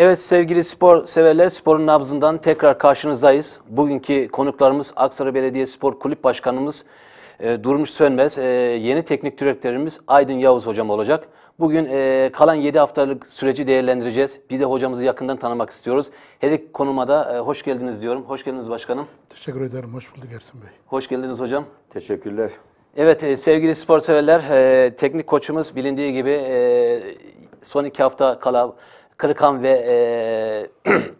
Evet sevgili spor severler, sporun nabzından tekrar karşınızdayız. Bugünkü konuklarımız Aksaray Belediye Spor Kulüp Başkanımız e, Durmuş Sönmez, e, yeni teknik direktörümüz Aydın Yavuz hocam olacak. Bugün e, kalan 7 haftalık süreci değerlendireceğiz. Bir de hocamızı yakından tanımak istiyoruz. Her iki konuma e, hoş geldiniz diyorum. Hoş geldiniz başkanım. Teşekkür ederim. Hoş bulduk Ersin Bey. Hoş geldiniz hocam. Teşekkürler. Evet e, sevgili spor severler, e, teknik koçumuz bilindiği gibi e, son iki hafta kala Kırıkan ve e,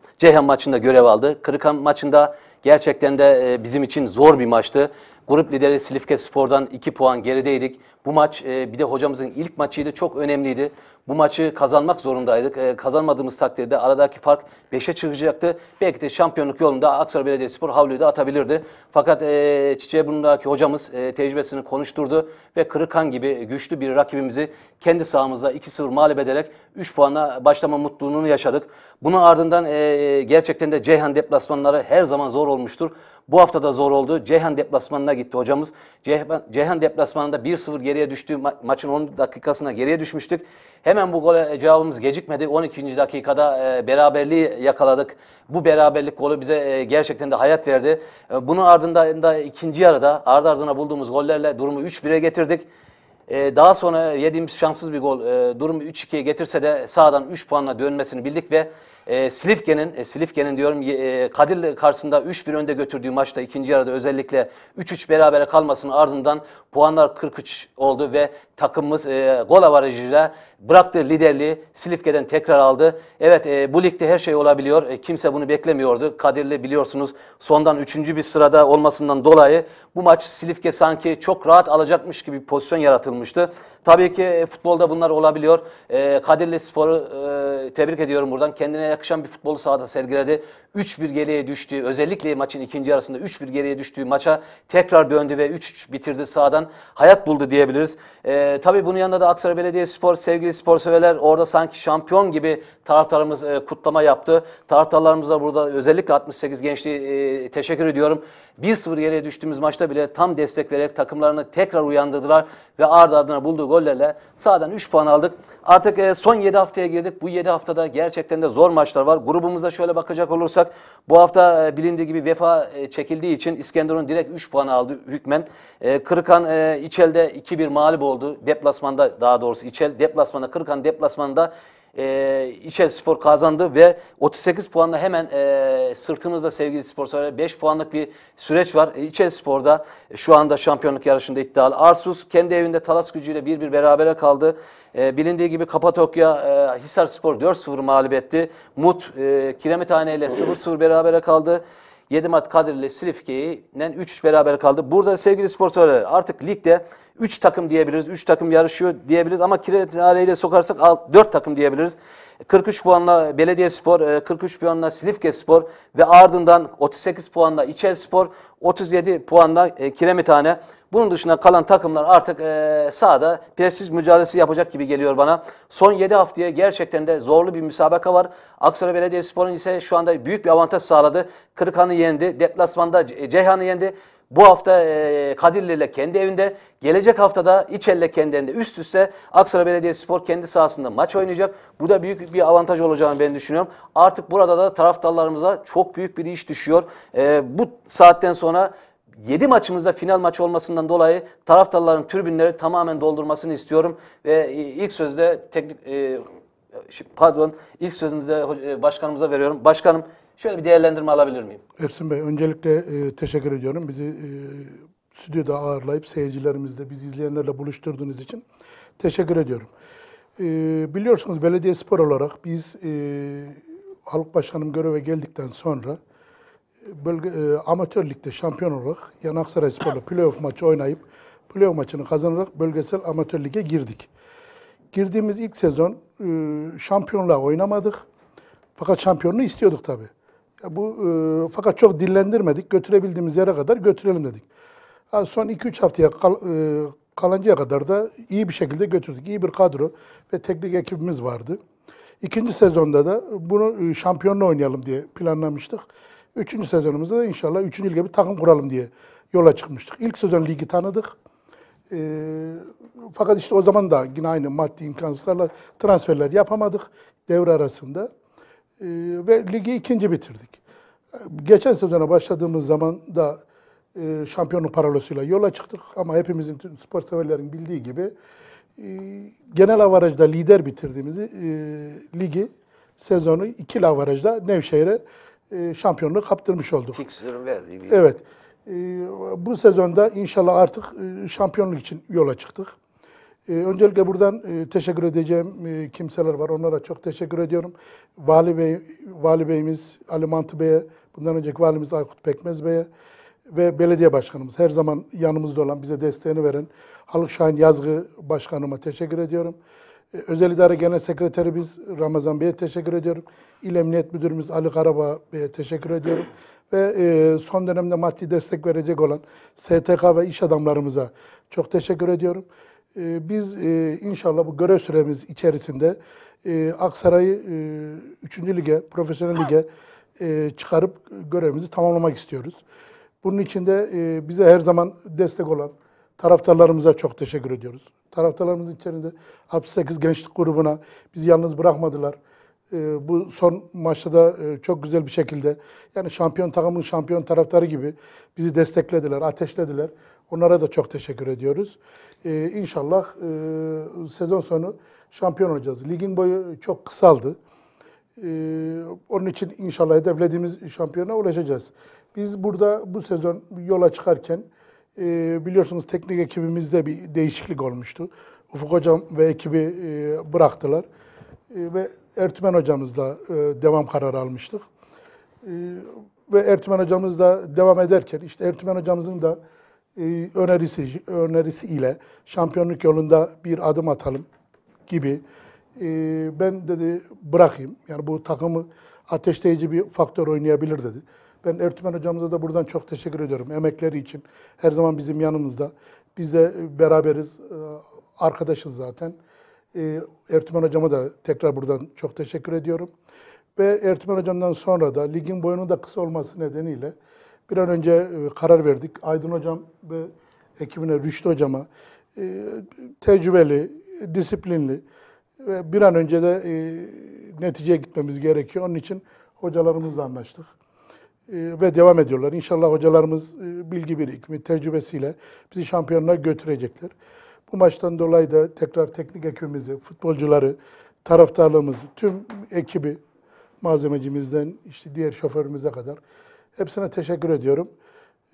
Ceyhan maçında görev aldı. Kırıkan maçında gerçekten de e, bizim için zor bir maçtı. Grup lideri Silifke Spor'dan 2 puan gerideydik. Bu maç e, bir de hocamızın ilk maçıydı. Çok önemliydi. Bu maçı kazanmak zorundaydık. E, kazanmadığımız takdirde aradaki fark 5'e çıkacaktı. Belki de şampiyonluk yolunda Aksaray Belediyespor havluyu da atabilirdi. Fakat e, ee, Çiçeğburnu'ndaki hocamız e, tecrübesini konuşturdu ve Kırıkan gibi güçlü bir rakibimizi kendi sahamızda 2-0 mağlup ederek 3 puanla başlama mutluluğunu yaşadık. Bunun ardından e, gerçekten de Ceyhan deplasmanları her zaman zor olmuştur. Bu hafta da zor oldu. Ceyhan deplasmanına gitti hocamız. Ceyhan, Ceyhan deplasmanında 1-0 geriye düştüğü ma maçın 10 dakikasına geriye düşmüştük. Hemen bu gole e, cevabımız gecikmedi. 12. dakikada e, beraberliği yakaladık. Bu beraberlik golü bize e, gerçekten de hayat verdi. E, bunun ardından da ikinci yarıda ardı ardına bulduğumuz gollerle durumu 3-1'e getirdik. E, daha sonra yediğimiz şanssız bir gol e, durumu 3-2'ye getirse de sağdan 3 puanla dönmesini bildik ve e, Silifke'nin e, Silifke'nin diyorum e, Kadirli karşısında 3-1 önde götürdüğü maçta ikinci yarıda özellikle 3-3 berabere kalmasının ardından puanlar 43 oldu ve takımımız e, gol avarajıyla bıraktığı liderliği Silifke'den tekrar aldı. Evet e, bu ligde her şey olabiliyor. E, kimse bunu beklemiyordu. Kadir'le biliyorsunuz sondan 3. bir sırada olmasından dolayı bu maç Silifke sanki çok rahat alacakmış gibi bir pozisyon yaratılmıştı. Tabii ki e, futbolda bunlar olabiliyor. E, Kadirli Spor'u e, tebrik ediyorum buradan. Kendine yakışan bir futbolu sahada sergiledi. 3-1 geriye düştüğü özellikle maçın ikinci yarısında 3-1 geriye düştüğü maça tekrar döndü ve 3 bitirdi sahadan. Hayat buldu diyebiliriz. E, tabii bunun yanında da Aksaray Belediyespor sevgili spor severler orada sanki şampiyon gibi taraftarımız e, kutlama yaptı. Taraftarlarımıza burada özellikle 68 gençliği e, teşekkür ediyorum. 1-0 geriye düştüğümüz maçta bile tam destek vererek takımlarını tekrar uyandırdılar ve ardı ardına bulduğu gollerle sahadan 3 puan aldık. Artık e, son 7 haftaya girdik. Bu 7 haftada gerçekten de zor maç maçlar var. Grubumuza şöyle bakacak olursak bu hafta e, bilindiği gibi vefa e, çekildiği için İskenderun direkt 3 puan aldı hükmen. E, Kırıkan e, İçel'de 2-1 mağlup oldu. Deplasmanda daha doğrusu İçel. Deplasmanda Kırıkan deplasmanda e, ee, İçeri Spor kazandı ve 38 puanla hemen e, sırtımızda sevgili spor 5 puanlık bir süreç var. E, Spor'da şu anda şampiyonluk yarışında iddialı. Arsus kendi evinde Talas gücüyle bir bir berabere kaldı. E, bilindiği gibi Kapadokya e, Hisar Spor 4-0 mağlup etti. Mut e, Kiremithane ile 0-0 berabere kaldı. Yedimat Kadir ile Silifke'yle 3 beraber kaldı. Burada sevgili spor artık ligde 3 takım diyebiliriz. 3 takım yarışıyor diyebiliriz ama Kirare'yi de sokarsak 4 takım diyebiliriz. 43 puanla Belediye Spor, 43 e, puanla Silifke Spor ve ardından 38 puanla İçel Spor, 37 puanla e, Kiremithane. Bunun dışında kalan takımlar artık e, sahada prestij mücadelesi yapacak gibi geliyor bana. Son 7 haftaya gerçekten de zorlu bir müsabaka var. Aksaray Belediye Spor'un ise şu anda büyük bir avantaj sağladı. Kırıkhan'ı yendi, deplasmanda Ceyhan'ı yendi. Bu hafta e, Kadirli ile kendi evinde, gelecek haftada İçel'le kendi evinde üst üste Aksaray Belediyespor kendi sahasında maç oynayacak. Bu da büyük bir avantaj olacağını ben düşünüyorum. Artık burada da taraftarlarımıza çok büyük bir iş düşüyor. E, bu saatten sonra 7 maçımızda final maçı olmasından dolayı taraftarların türbinleri tamamen doldurmasını istiyorum. Ve e, ilk sözde teknik e, pardon ilk sözümüzde başkanımıza veriyorum. Başkanım Şöyle bir değerlendirme alabilir miyim? Ersin Bey öncelikle e, teşekkür ediyorum. Bizi e, stüdyoda ağırlayıp seyircilerimizle, bizi izleyenlerle buluşturduğunuz için teşekkür ediyorum. E, biliyorsunuz belediye spor olarak biz e, Halk Başkanım göreve geldikten sonra e, bölge e, amatör ligde şampiyon olarak Yanaksaray Spor'la playoff maçı oynayıp playoff maçını kazanarak bölgesel amatör lige girdik. Girdiğimiz ilk sezon e, şampiyonluğa oynamadık. Fakat şampiyonluğu istiyorduk tabii. Ya bu e, fakat çok dillendirmedik. Götürebildiğimiz yere kadar götürelim dedik. Ha, son 2-3 haftaya kal, e, kalıncaya kadar da iyi bir şekilde götürdük. İyi bir kadro ve teknik ekibimiz vardı. İkinci sezonda da bunu e, şampiyonla oynayalım diye planlamıştık. Üçüncü sezonumuzda da inşallah üçüncü lige bir takım kuralım diye yola çıkmıştık. İlk sezon ligi tanıdık. E, fakat işte o zaman da yine aynı maddi imkansızlarla transferler yapamadık devre arasında. Ee, ve ligi ikinci bitirdik. Geçen sezona başladığımız zaman da e, şampiyonluk paralosuyla yola çıktık ama hepimizin spor severlerin bildiği gibi e, genel avarajda lider bitirdiğimiz e, ligi sezonu iki avarajda Nevşehir'e e, şampiyonluğu kaptırmış olduk. Fixer'ın verdiği. Evet. E, bu sezonda inşallah artık e, şampiyonluk için yola çıktık. Ee, öncelikle buradan e, teşekkür edeceğim e, kimseler var. Onlara çok teşekkür ediyorum. Vali Bey, Vali Beyimiz Ali Mantı Bey'e, bundan önceki Valimiz Aykut Pekmez Bey'e ve belediye başkanımız her zaman yanımızda olan, bize desteğini veren Haluk Şahin Yazgı Başkanıma teşekkür ediyorum. Ee, Özel İdare Genel sekreteri biz Ramazan Bey'e teşekkür ediyorum. İl Emniyet Müdürümüz Ali Karaba Bey'e teşekkür ediyorum. ve e, son dönemde maddi destek verecek olan STK ve iş adamlarımıza çok teşekkür ediyorum. Ee, biz e, inşallah bu görev süremiz içerisinde e, Aksaray'ı e, 3. lige, profesyonel lige e, çıkarıp görevimizi tamamlamak istiyoruz. Bunun için de e, bize her zaman destek olan taraftarlarımıza çok teşekkür ediyoruz. Taraftarlarımızın içerisinde 68 gençlik grubuna bizi yalnız bırakmadılar e, bu son maçta da e, çok güzel bir şekilde yani şampiyon takımın şampiyon taraftarı gibi bizi desteklediler, ateşlediler. Onlara da çok teşekkür ediyoruz. E, inşallah e, sezon sonu şampiyon olacağız. Ligin boyu çok kısaldı. E, onun için inşallah hedeflediğimiz şampiyona ulaşacağız. Biz burada bu sezon yola çıkarken e, biliyorsunuz teknik ekibimizde bir değişiklik olmuştu. Ufuk Hocam ve ekibi e, bıraktılar. Ee, ve Ertümen hocamızla e, devam kararı almıştık. Ee, ve Ertümen hocamızla devam ederken işte Ertümen hocamızın da e, önerisi önerisi ile şampiyonluk yolunda bir adım atalım gibi e, ben dedi bırakayım. Yani bu takımı ateşleyici bir faktör oynayabilir dedi. Ben Ertümen hocamıza da buradan çok teşekkür ediyorum. Emekleri için her zaman bizim yanımızda. Biz de beraberiz, ee, arkadaşız zaten. E, Hocam'a da tekrar buradan çok teşekkür ediyorum. Ve Ertümen Hocam'dan sonra da ligin boyunun da kısa olması nedeniyle bir an önce e, karar verdik. Aydın Hocam ve ekibine, Rüştü Hocam'a e, tecrübeli, disiplinli ve bir an önce de e, neticeye gitmemiz gerekiyor. Onun için hocalarımızla anlaştık ve devam ediyorlar. İnşallah hocalarımız bilgi birikimi, tecrübesiyle bizi şampiyonlar götürecekler. Bu maçtan dolayı da tekrar teknik ekibimizi, futbolcuları, taraftarlığımızı, tüm ekibi malzemecimizden işte diğer şoförümüze kadar hepsine teşekkür ediyorum.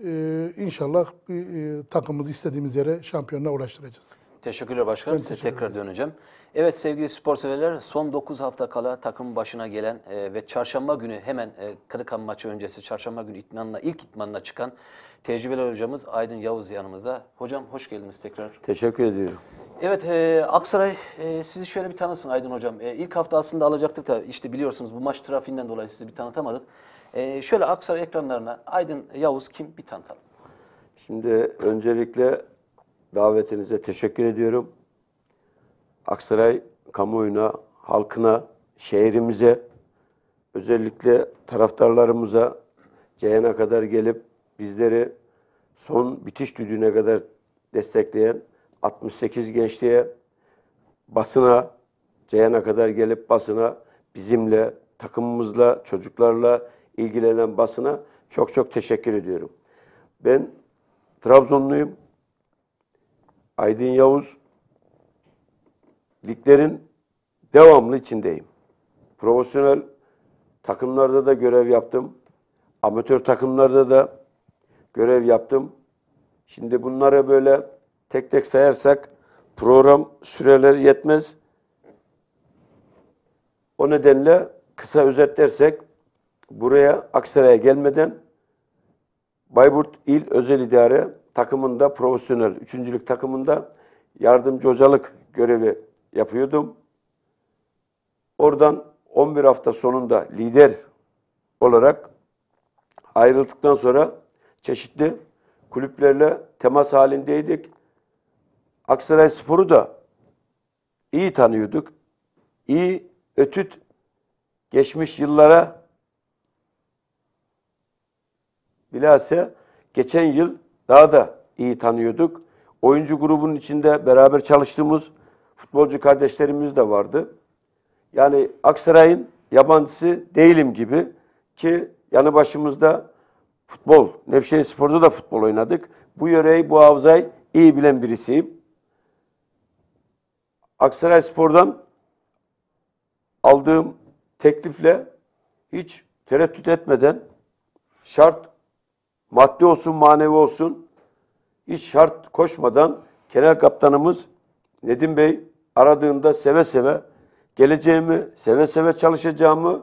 Ee, inşallah e, takımımızı istediğimiz yere şampiyonluğa ulaştıracağız. Teşekkürler başkanım. Size tekrar döneceğim. Evet sevgili spor severler son 9 hafta kala takım başına gelen e, ve çarşamba günü hemen e, Kırıkan maçı öncesi çarşamba günü itmanla, ilk itmanla çıkan tecrübeli hocamız Aydın Yavuz yanımızda. Hocam hoş geldiniz tekrar. Teşekkür ediyorum. Evet e, Aksaray e, sizi şöyle bir tanısın Aydın hocam. E, ilk hafta aslında alacaktık da işte biliyorsunuz bu maç trafiğinden dolayı sizi bir tanıtamadık. E, şöyle Aksaray ekranlarına Aydın Yavuz kim bir tanıtalım. Şimdi öncelikle davetinize teşekkür ediyorum. Aksaray kamuoyuna, halkına, şehrimize, özellikle taraftarlarımıza Ceyhan'a kadar gelip bizleri son bitiş düdüğüne kadar destekleyen 68 gençliğe, basına, Ceyhan'a kadar gelip basına, bizimle, takımımızla, çocuklarla ilgilenen basına çok çok teşekkür ediyorum. Ben Trabzonluyum. Aydın Yavuz, liglerin devamlı içindeyim. Profesyonel takımlarda da görev yaptım. Amatör takımlarda da görev yaptım. Şimdi bunları böyle tek tek sayarsak program süreleri yetmez. O nedenle kısa özetlersek buraya Aksaray'a gelmeden Bayburt İl Özel İdare takımında profesyonel, üçüncülük takımında yardımcı hocalık görevi yapıyordum. Oradan 11 hafta sonunda lider olarak ayrıldıktan sonra çeşitli kulüplerle temas halindeydik. Aksaray Spor'u da iyi tanıyorduk. İyi ötüt geçmiş yıllara bilhassa geçen yıl daha da iyi tanıyorduk. Oyuncu grubunun içinde beraber çalıştığımız futbolcu kardeşlerimiz de vardı. Yani Aksaray'ın yabancısı değilim gibi ki yanı başımızda futbol, Nevşehir Spor'da da futbol oynadık. Bu yöreyi, bu havzayı iyi bilen birisiyim. Aksaray Spor'dan aldığım teklifle hiç tereddüt etmeden şart maddi olsun manevi olsun hiç şart koşmadan genel kaptanımız Nedim Bey aradığında seve seve geleceğimi, seve seve çalışacağımı,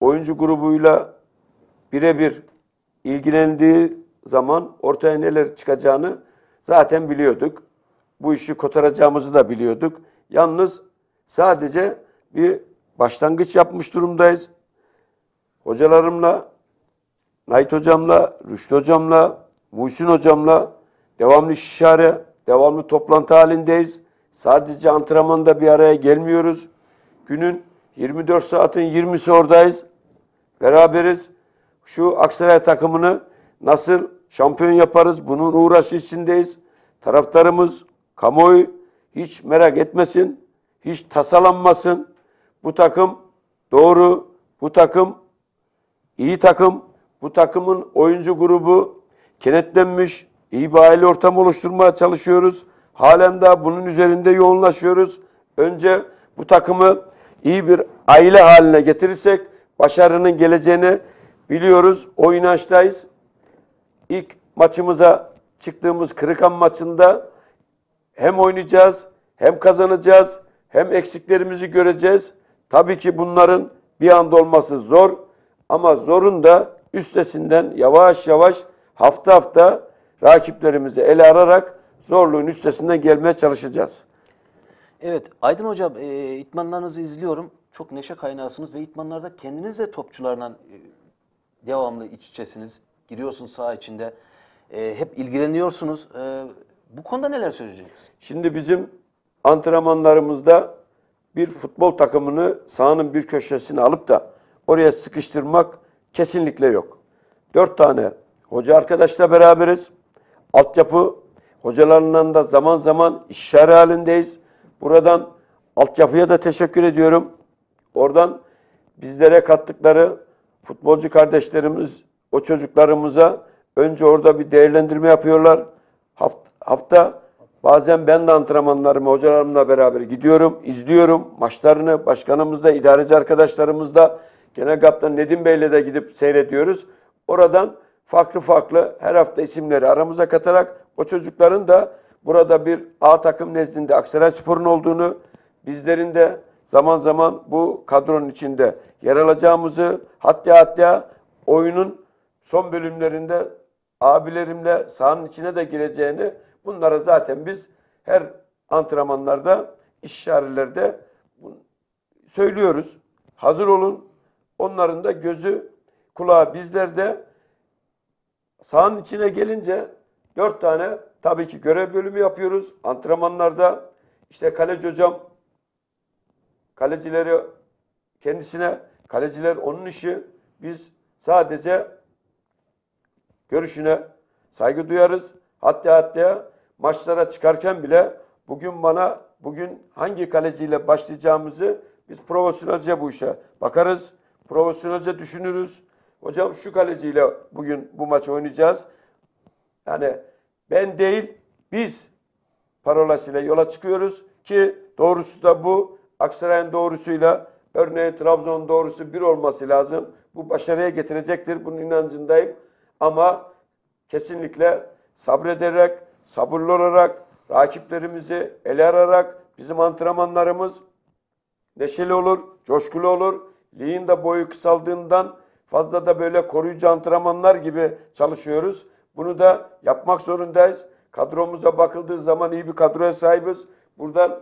oyuncu grubuyla birebir ilgilendiği zaman ortaya neler çıkacağını zaten biliyorduk. Bu işi kotaracağımızı da biliyorduk. Yalnız sadece bir başlangıç yapmış durumdayız. Hocalarımla Nait hocamla, Rüştü hocamla, Muhsin hocamla devamlı istişare, devamlı toplantı halindeyiz. Sadece antrenmanda bir araya gelmiyoruz. Günün 24 saatin 20'si oradayız. Beraberiz. Şu Aksaray takımını nasıl şampiyon yaparız bunun uğraşı içindeyiz. Taraftarımız, kamuoyu hiç merak etmesin, hiç tasalanmasın. Bu takım doğru, bu takım iyi takım, bu takımın oyuncu grubu kenetlenmiş, iyi bir aile ortamı oluşturmaya çalışıyoruz. Halen daha bunun üzerinde yoğunlaşıyoruz. Önce bu takımı iyi bir aile haline getirirsek başarının geleceğini biliyoruz. O inançtayız. İlk maçımıza çıktığımız Kırıkan maçında hem oynayacağız, hem kazanacağız, hem eksiklerimizi göreceğiz. Tabii ki bunların bir anda olması zor ama zorun da üstesinden yavaş yavaş hafta hafta rakiplerimizi ele ararak zorluğun üstesinden gelmeye çalışacağız. Evet Aydın Hocam e, itmanlarınızı izliyorum. Çok neşe kaynağısınız ve itmanlarda kendiniz de topçularla e, devamlı iç içesiniz. giriyorsun saha içinde. E, hep ilgileniyorsunuz. E, bu konuda neler söyleyeceksiniz? Şimdi bizim antrenmanlarımızda bir futbol takımını sahanın bir köşesine alıp da oraya sıkıştırmak Kesinlikle yok. Dört tane hoca arkadaşla beraberiz. Altyapı hocalarından da zaman zaman işler halindeyiz. Buradan altyapıya da teşekkür ediyorum. Oradan bizlere kattıkları futbolcu kardeşlerimiz, o çocuklarımıza önce orada bir değerlendirme yapıyorlar. Haft, hafta bazen ben de antrenmanlarımı hocalarımla beraber gidiyorum, izliyorum maçlarını. Başkanımızla, idareci arkadaşlarımızla Genel Kaptan Nedim Bey'le de gidip seyrediyoruz. Oradan farklı farklı her hafta isimleri aramıza katarak o çocukların da burada bir A takım nezdinde Aksaray Spor'un olduğunu, bizlerin de zaman zaman bu kadronun içinde yer alacağımızı, hatta hatta oyunun son bölümlerinde abilerimle sahanın içine de gireceğini bunlara zaten biz her antrenmanlarda, iş söylüyoruz. Hazır olun, Onların da gözü, kulağı bizlerde. Sahanın içine gelince dört tane tabii ki görev bölümü yapıyoruz. Antrenmanlarda işte kaleci hocam kalecileri kendisine, kaleciler onun işi. Biz sadece görüşüne saygı duyarız. Hatta hatta maçlara çıkarken bile bugün bana bugün hangi kaleciyle başlayacağımızı biz profesyonelce bu işe bakarız. Profesyonelce düşünürüz. Hocam şu kaleciyle bugün bu maçı oynayacağız. Yani ben değil biz parolasıyla yola çıkıyoruz ki doğrusu da bu Aksaray'ın doğrusuyla örneğin Trabzon doğrusu bir olması lazım. Bu başarıya getirecektir. Bunun inancındayım. Ama kesinlikle sabrederek, sabırlı olarak, rakiplerimizi ele ararak bizim antrenmanlarımız neşeli olur, coşkulu olur. Ligin de boyu kısaldığından fazla da böyle koruyucu antrenmanlar gibi çalışıyoruz. Bunu da yapmak zorundayız. Kadromuza bakıldığı zaman iyi bir kadroya sahibiz. Buradan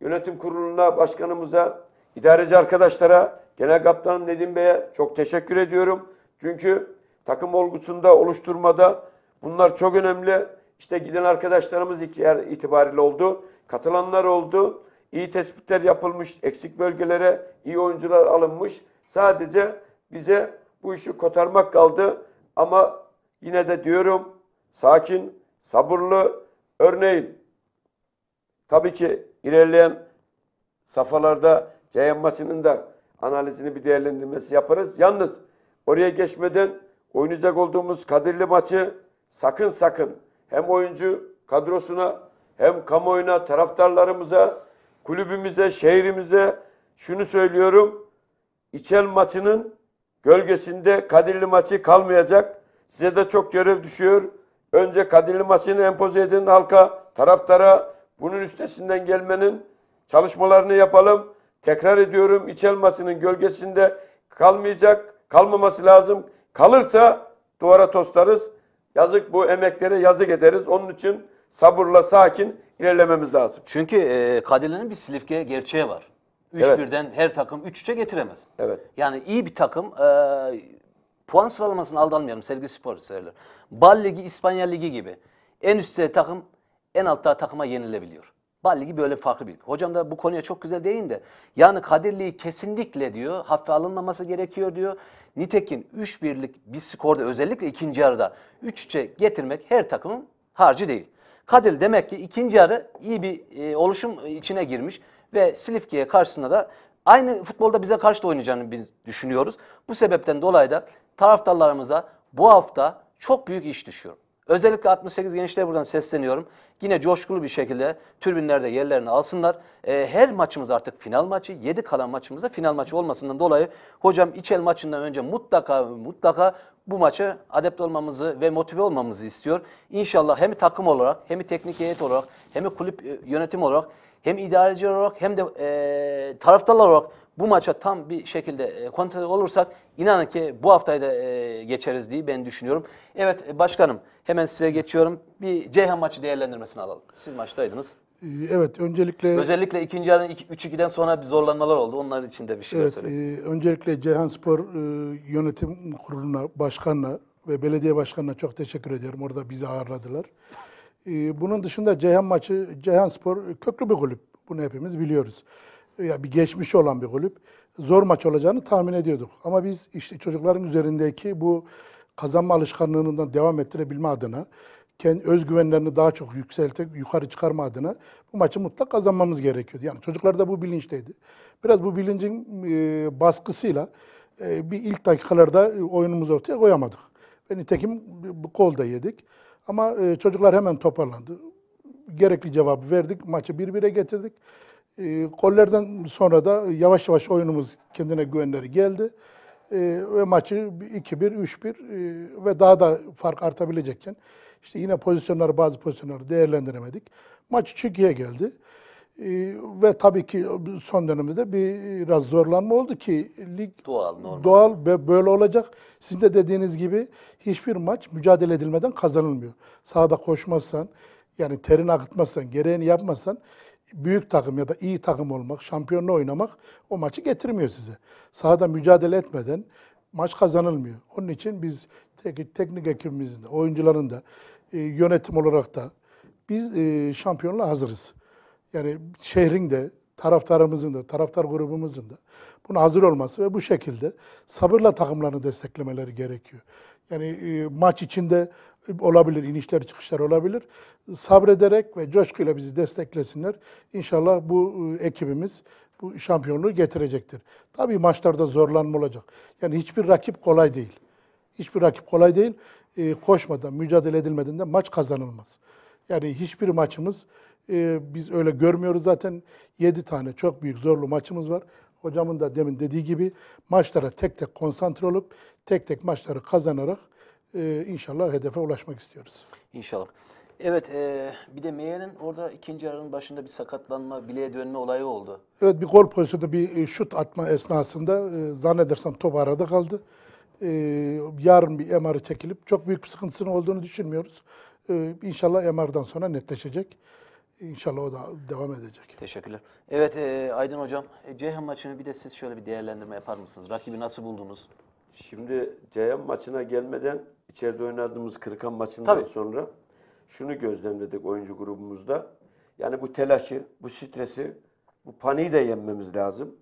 yönetim kuruluna, başkanımıza, idareci arkadaşlara, genel kaptanım Nedim Bey'e çok teşekkür ediyorum. Çünkü takım olgusunda, oluşturmada bunlar çok önemli. İşte giden arkadaşlarımız itibariyle oldu. Katılanlar oldu iyi tespitler yapılmış, eksik bölgelere iyi oyuncular alınmış. Sadece bize bu işi kotarmak kaldı ama yine de diyorum sakin, sabırlı. Örneğin tabii ki ilerleyen safhalarda CM maçının da analizini bir değerlendirmesi yaparız. Yalnız oraya geçmeden oynayacak olduğumuz Kadirli maçı sakın sakın hem oyuncu kadrosuna hem kamuoyuna, taraftarlarımıza kulübümüze, şehrimize şunu söylüyorum. İçel maçının gölgesinde Kadirli maçı kalmayacak. Size de çok görev düşüyor. Önce Kadirli maçını empoze edin halka, taraftara. Bunun üstesinden gelmenin çalışmalarını yapalım. Tekrar ediyorum İçel maçının gölgesinde kalmayacak. Kalmaması lazım. Kalırsa duvara toslarız. Yazık bu emeklere yazık ederiz. Onun için sabırla sakin ilerlememiz lazım. Çünkü e, Kadirli'nin bir Silifke gerçeği var. 3 evet. birden her takım 3 3'e getiremez. Evet. Yani iyi bir takım e, puan sıralamasını aldanmayalım sevgi spor severler. Bal Ligi, İspanya Ligi gibi en üstte takım en altta takıma yenilebiliyor. Bal Ligi böyle farklı bir. Hocam da bu konuya çok güzel değin de yani Kadirli'yi kesinlikle diyor hafife alınmaması gerekiyor diyor. Nitekin 3-1'lik bir skorda özellikle ikinci yarıda 3-3'e getirmek her takımın harcı değil. Kadil demek ki ikinci yarı iyi bir e, oluşum içine girmiş ve Silifke'ye karşısında da aynı futbolda bize karşı da oynayacağını biz düşünüyoruz. Bu sebepten dolayı da taraftarlarımıza bu hafta çok büyük iş düşüyor. Özellikle 68 gençlere buradan sesleniyorum. Yine coşkulu bir şekilde türbinlerde yerlerini alsınlar. E, her maçımız artık final maçı. 7 kalan maçımızda final maçı olmasından dolayı hocam İçel maçından önce mutlaka mutlaka bu maçı adept olmamızı ve motive olmamızı istiyor. İnşallah hem takım olarak hem teknik heyet olarak hem kulüp e, yönetim olarak hem idareci olarak hem de e, taraftarlar olarak bu maça tam bir şekilde e, kontrol olursak inanın ki bu haftayı da e, geçeriz diye ben düşünüyorum. Evet e, başkanım hemen size geçiyorum. Bir Ceyhan maçı değerlendirmesini alalım. Siz maçtaydınız. Ee, evet öncelikle... Özellikle ikinci yarın 3-2'den sonra bir zorlanmalar oldu. Onlar için de bir şeyler evet, söyleyeyim. E, öncelikle Ceyhan Spor e, yönetim kuruluna, başkanla ve belediye başkanına çok teşekkür ediyorum. Orada bizi ağırladılar. Ee, bunun dışında Ceyhan maçı, Ceyhan Spor köklü bir kulüp. Bunu hepimiz biliyoruz. Ya yani bir geçmişi olan bir kulüp. Zor maç olacağını tahmin ediyorduk. Ama biz işte çocukların üzerindeki bu kazanma alışkanlığından devam ettirebilme adına kendi özgüvenlerini daha çok yükseltip yukarı çıkarma adına bu maçı mutlak kazanmamız gerekiyordu. Yani çocuklar da bu bilinçteydi. Biraz bu bilincin e, baskısıyla e, bir ilk dakikalarda oyunumuzu ortaya koyamadık. Ve nitekim bu kolda yedik. Ama e, çocuklar hemen toparlandı. Gerekli cevabı verdik. Maçı 1-1'e getirdik. E, gollerden sonra da yavaş yavaş oyunumuz kendine güvenleri geldi. E, ve maçı 2-1, 3-1 e, ve daha da fark artabilecekken işte yine pozisyonları bazı pozisyonları değerlendiremedik. Maç 3-2'ye geldi. Ee, ve tabii ki son dönemde biraz zorlanma oldu ki lig doğal, normal. doğal ve böyle olacak. Sizin de dediğiniz gibi hiçbir maç mücadele edilmeden kazanılmıyor. Sahada koşmazsan, yani terin akıtmazsan, gereğini yapmazsan büyük takım ya da iyi takım olmak, şampiyonla oynamak o maçı getirmiyor size. Sahada mücadele etmeden maç kazanılmıyor. Onun için biz teknik ekibimizin de, oyuncuların da, e, yönetim olarak da biz e, şampiyonla hazırız yani şehrin de taraftarımızın da, taraftar grubumuzun da bunu hazır olması ve bu şekilde sabırla takımlarını desteklemeleri gerekiyor. Yani e, maç içinde e, olabilir, inişler çıkışlar olabilir. Sabrederek ve coşkuyla bizi desteklesinler. İnşallah bu e, ekibimiz bu şampiyonluğu getirecektir. Tabii maçlarda zorlanma olacak. Yani hiçbir rakip kolay değil. Hiçbir rakip kolay değil. koşmadan, mücadele edilmeden de maç kazanılmaz. Yani hiçbir maçımız ee, biz öyle görmüyoruz zaten. 7 tane çok büyük zorlu maçımız var. Hocamın da demin dediği gibi maçlara tek tek konsantre olup tek tek maçları kazanarak e, inşallah hedefe ulaşmak istiyoruz. İnşallah. Evet e, bir de Meyer'in orada ikinci yarının başında bir sakatlanma, bileğe dönme olayı oldu. Evet bir gol pozisyonda bir e, şut atma esnasında e, zannedersem top arada kaldı. E, yarın bir MR'ı çekilip çok büyük bir sıkıntısının olduğunu düşünmüyoruz. E, inşallah MR'dan sonra netleşecek. İnşallah o da devam edecek. Teşekkürler. Evet e, Aydın Hocam, e, Ceyhan maçını bir de siz şöyle bir değerlendirme yapar mısınız? Rakibi nasıl buldunuz? Şimdi Ceyhan maçına gelmeden içeride oynadığımız Kırkan maçından Tabii. sonra şunu gözlemledik oyuncu grubumuzda. Yani bu telaşı, bu stresi, bu paniği de yenmemiz lazım.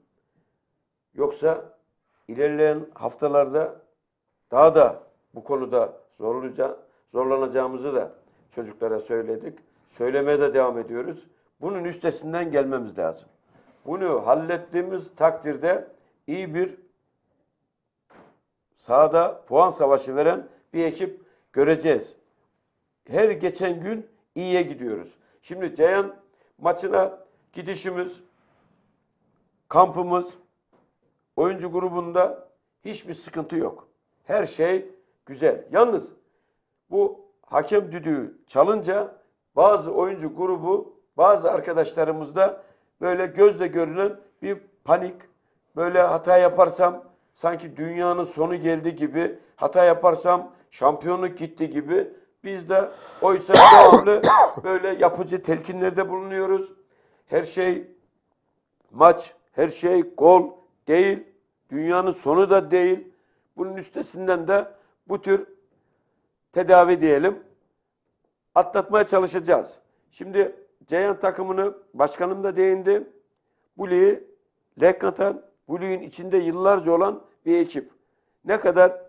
Yoksa ilerleyen haftalarda daha da bu konuda zorluca, zorlanacağımızı da çocuklara söyledik. Söylemeye de devam ediyoruz. Bunun üstesinden gelmemiz lazım. Bunu hallettiğimiz takdirde iyi bir sahada puan savaşı veren bir ekip göreceğiz. Her geçen gün iyiye gidiyoruz. Şimdi Ceyhan maçına gidişimiz, kampımız, oyuncu grubunda hiçbir sıkıntı yok. Her şey güzel. Yalnız bu hakem düdüğü çalınca bazı oyuncu grubu, bazı arkadaşlarımızda böyle gözle görünen bir panik, böyle hata yaparsam sanki dünyanın sonu geldi gibi, hata yaparsam şampiyonluk gitti gibi biz de oysa devamlı böyle yapıcı telkinlerde bulunuyoruz. Her şey maç, her şey gol değil. Dünyanın sonu da değil. Bunun üstesinden de bu tür tedavi diyelim atlatmaya çalışacağız. Şimdi Ceyhan takımını başkanım da değindi. Bu ligi Leknatan bu ligin içinde yıllarca olan bir ekip. Ne kadar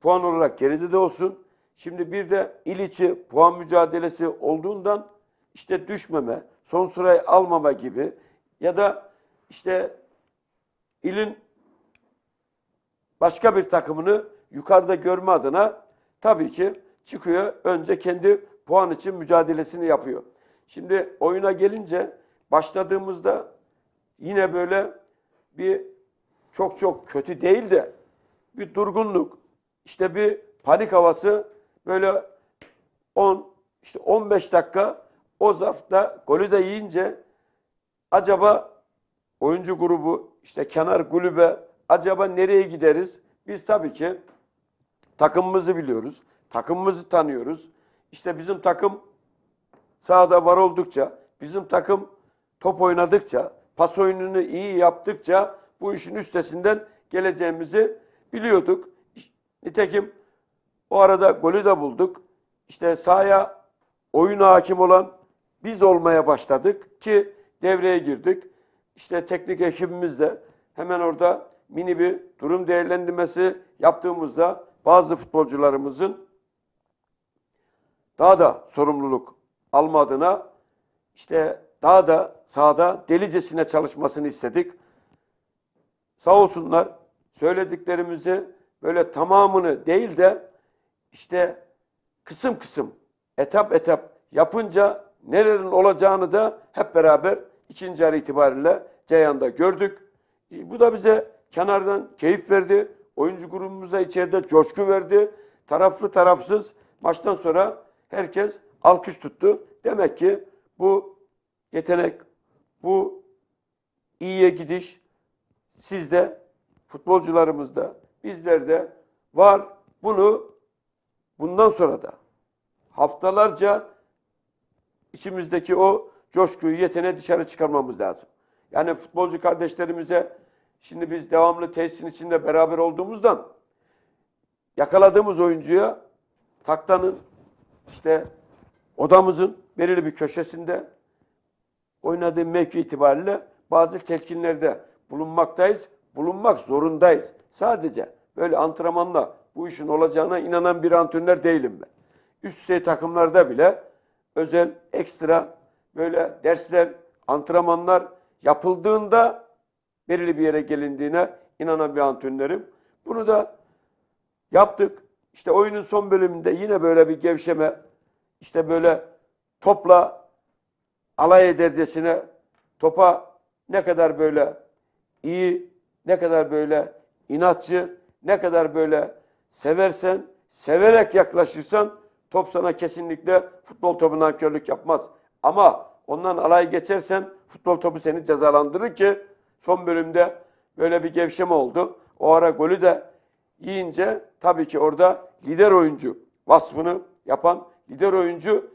puan olarak geride de olsun. Şimdi bir de il içi puan mücadelesi olduğundan işte düşmeme, son sırayı almama gibi ya da işte ilin başka bir takımını yukarıda görme adına tabii ki çıkıyor önce kendi puan için mücadelesini yapıyor. Şimdi oyuna gelince başladığımızda yine böyle bir çok çok kötü değil de bir durgunluk, işte bir panik havası böyle 10 işte 15 dakika o zafta golü de yiyince acaba oyuncu grubu işte kenar kulübe acaba nereye gideriz? Biz tabii ki takımımızı biliyoruz. Takımımızı tanıyoruz. İşte bizim takım sahada var oldukça, bizim takım top oynadıkça, pas oyununu iyi yaptıkça bu işin üstesinden geleceğimizi biliyorduk. Nitekim o arada golü de bulduk. İşte sahaya oyun hakim olan biz olmaya başladık ki devreye girdik. İşte teknik ekibimiz de hemen orada mini bir durum değerlendirmesi yaptığımızda bazı futbolcularımızın daha da sorumluluk alma adına işte daha da sahada delicesine çalışmasını istedik. Sağ olsunlar söylediklerimizi böyle tamamını değil de işte kısım kısım, etap etap yapınca nelerin olacağını da hep beraber ikinci yarı itibariyle Ceyhan'da gördük. E, bu da bize kenardan keyif verdi. Oyuncu grubumuza içeride coşku verdi. Taraflı tarafsız maçtan sonra Herkes alkış tuttu. Demek ki bu yetenek, bu iyiye gidiş sizde, futbolcularımızda, bizlerde var. Bunu bundan sonra da haftalarca içimizdeki o coşkuyu, yeteneği dışarı çıkarmamız lazım. Yani futbolcu kardeşlerimize şimdi biz devamlı tesisin içinde beraber olduğumuzdan yakaladığımız oyuncuya taktanın işte odamızın belirli bir köşesinde oynadığı mevki itibariyle bazı tetkinlerde bulunmaktayız. Bulunmak zorundayız. Sadece böyle antrenmanla bu işin olacağına inanan bir antrenör değilim ben. Üst düzey takımlarda bile özel, ekstra böyle dersler, antrenmanlar yapıldığında belirli bir yere gelindiğine inanan bir antrenörüm. Bunu da yaptık. İşte oyunun son bölümünde yine böyle bir gevşeme, işte böyle topla alay edercesine topa ne kadar böyle iyi, ne kadar böyle inatçı, ne kadar böyle seversen, severek yaklaşırsan top sana kesinlikle futbol topuna körlük yapmaz. Ama ondan alay geçersen futbol topu seni cezalandırır ki son bölümde böyle bir gevşeme oldu. O ara golü de yiyince tabii ki orada lider oyuncu vasfını yapan lider oyuncu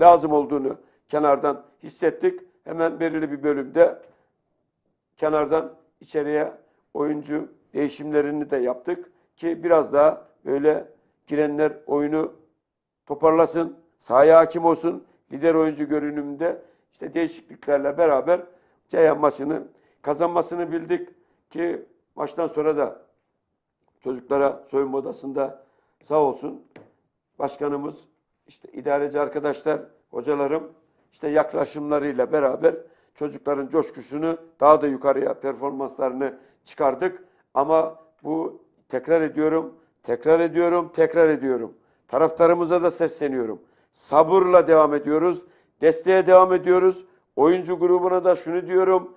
lazım olduğunu kenardan hissettik. Hemen belirli bir bölümde kenardan içeriye oyuncu değişimlerini de yaptık ki biraz daha böyle girenler oyunu toparlasın, sahaya hakim olsun, lider oyuncu görünümünde işte değişikliklerle beraber Ceyhan maçını kazanmasını bildik ki maçtan sonra da Çocuklara soyunma odasında sağ olsun başkanımız, işte idareci arkadaşlar, hocalarım işte yaklaşımlarıyla beraber çocukların coşkusunu daha da yukarıya performanslarını çıkardık. Ama bu tekrar ediyorum, tekrar ediyorum, tekrar ediyorum. Taraftarımıza da sesleniyorum. Sabırla devam ediyoruz. Desteğe devam ediyoruz. Oyuncu grubuna da şunu diyorum.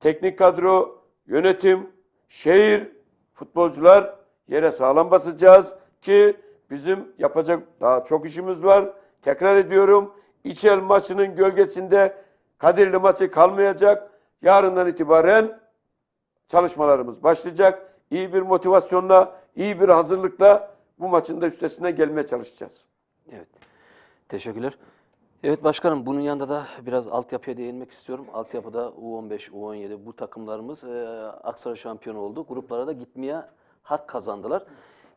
Teknik kadro, yönetim, şehir Futbolcular yere sağlam basacağız ki bizim yapacak daha çok işimiz var. Tekrar ediyorum. İçel maçının gölgesinde Kadirli maçı kalmayacak. Yarından itibaren çalışmalarımız başlayacak. İyi bir motivasyonla, iyi bir hazırlıkla bu maçın da üstesinden gelmeye çalışacağız. Evet. Teşekkürler. Evet başkanım bunun yanında da biraz altyapıya değinmek istiyorum. Altyapıda U15, U17 bu takımlarımız e, Aksaray şampiyon oldu. Gruplara da gitmeye hak kazandılar.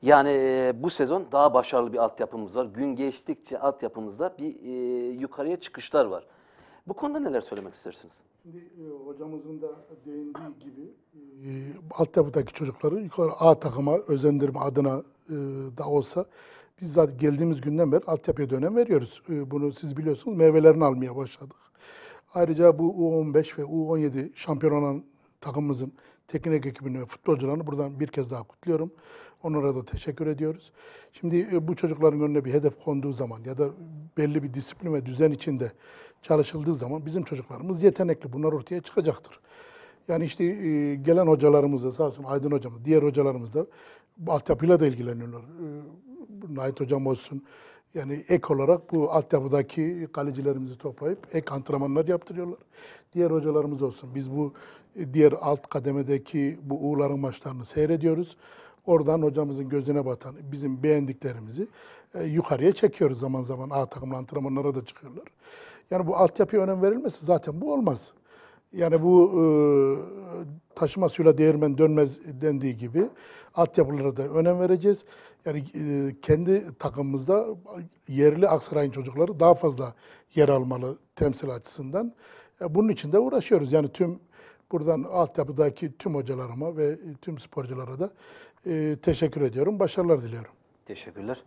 Yani e, bu sezon daha başarılı bir altyapımız var. Gün geçtikçe altyapımızda bir e, yukarıya çıkışlar var. Bu konuda neler söylemek istersiniz? Şimdi e, hocamızın da değindiği gibi e, altyapıdaki çocukları yukarı A takıma özendirme adına e, da olsa biz zaten geldiğimiz günden beri altyapıya dönem veriyoruz. Ee, bunu siz biliyorsunuz meyvelerini almaya başladık. Ayrıca bu U15 ve U17 şampiyon olan takımımızın teknik ekibini ve futbolcularını buradan bir kez daha kutluyorum. Onlara da teşekkür ediyoruz. Şimdi e, bu çocukların önüne bir hedef konduğu zaman ya da belli bir disiplin ve düzen içinde çalışıldığı zaman bizim çocuklarımız yetenekli. Bunlar ortaya çıkacaktır. Yani işte e, gelen hocalarımız da sağ olsun Aydın hocamız, diğer hocalarımız da altyapıyla da ilgileniyorlar. E, Nait Hocam olsun. Yani ek olarak bu altyapıdaki kalecilerimizi toplayıp ek antrenmanlar yaptırıyorlar. Diğer hocalarımız olsun. Biz bu e, diğer alt kademedeki bu Uğurların maçlarını seyrediyoruz. Oradan hocamızın gözüne batan bizim beğendiklerimizi e, yukarıya çekiyoruz zaman zaman. A takım antrenmanlara da çıkıyorlar. Yani bu altyapıya önem verilmesi zaten bu olmaz. Yani bu e, taşıma suyla değirmen dönmez dendiği gibi altyapılara da önem vereceğiz. Yani e, kendi takımımızda yerli Aksaray'ın çocukları daha fazla yer almalı temsil açısından. E, bunun için de uğraşıyoruz. Yani tüm buradan altyapıdaki tüm hocalarıma ve tüm sporculara da e, teşekkür ediyorum. Başarılar diliyorum. Teşekkürler.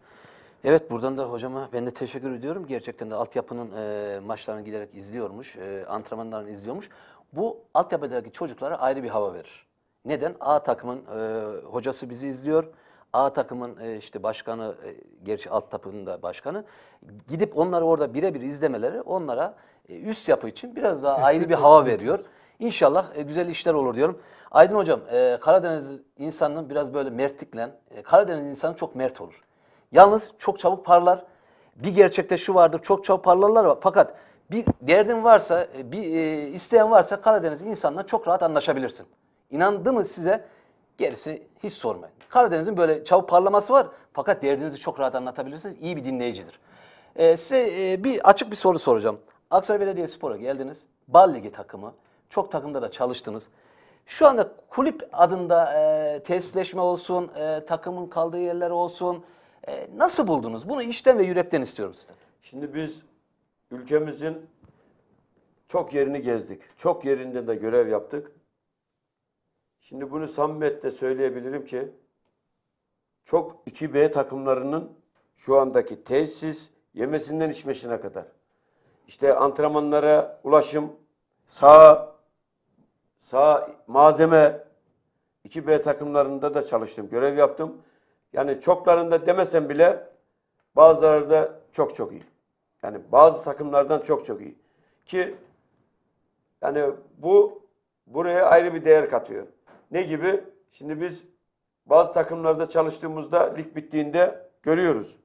Evet buradan da hocama ben de teşekkür ediyorum. Gerçekten de altyapının e, maçlarını giderek izliyormuş, e, antrenmanlarını izliyormuş. Bu altyapıdaki çocuklara ayrı bir hava verir. Neden? A takımın e, hocası bizi izliyor. A takımın e, işte başkanı, e, gerçi alt takımın da başkanı. Gidip onları orada birebir izlemeleri onlara e, üst yapı için biraz daha ayrı bir hava veriyor. İnşallah e, güzel işler olur diyorum. Aydın Hocam, e, Karadeniz insanının biraz böyle mertlikle, e, Karadeniz insanı çok mert olur. Yalnız çok çabuk parlar. Bir gerçekte şu vardır, çok çabuk parlarlar fakat bir derdin varsa, e, bir e, isteyen varsa Karadeniz insanla çok rahat anlaşabilirsin. İnandı mı size? Gerisi hiç sormayın. Karadeniz'in böyle çabuk parlaması var fakat derdinizi çok rahat anlatabilirsiniz. İyi bir dinleyicidir. Ee, size e, bir açık bir soru soracağım. Aksaray Belediyespor'a geldiniz. Bal Ligi takımı. Çok takımda da çalıştınız. Şu anda kulüp adında e, tesisleşme olsun, e, takımın kaldığı yerler olsun. E, nasıl buldunuz? Bunu içten ve yürekten istiyorum sizden. Şimdi biz Ülkemizin çok yerini gezdik. Çok yerinde de görev yaptık. Şimdi bunu samimiyetle söyleyebilirim ki çok 2B takımlarının şu andaki tesis yemesinden içmesine kadar. işte antrenmanlara ulaşım, sağ, sağ malzeme 2B takımlarında da çalıştım, görev yaptım. Yani çoklarında demesem bile bazıları da çok çok iyi. Yani bazı takımlardan çok çok iyi. Ki yani bu buraya ayrı bir değer katıyor. Ne gibi? Şimdi biz bazı takımlarda çalıştığımızda lig bittiğinde görüyoruz.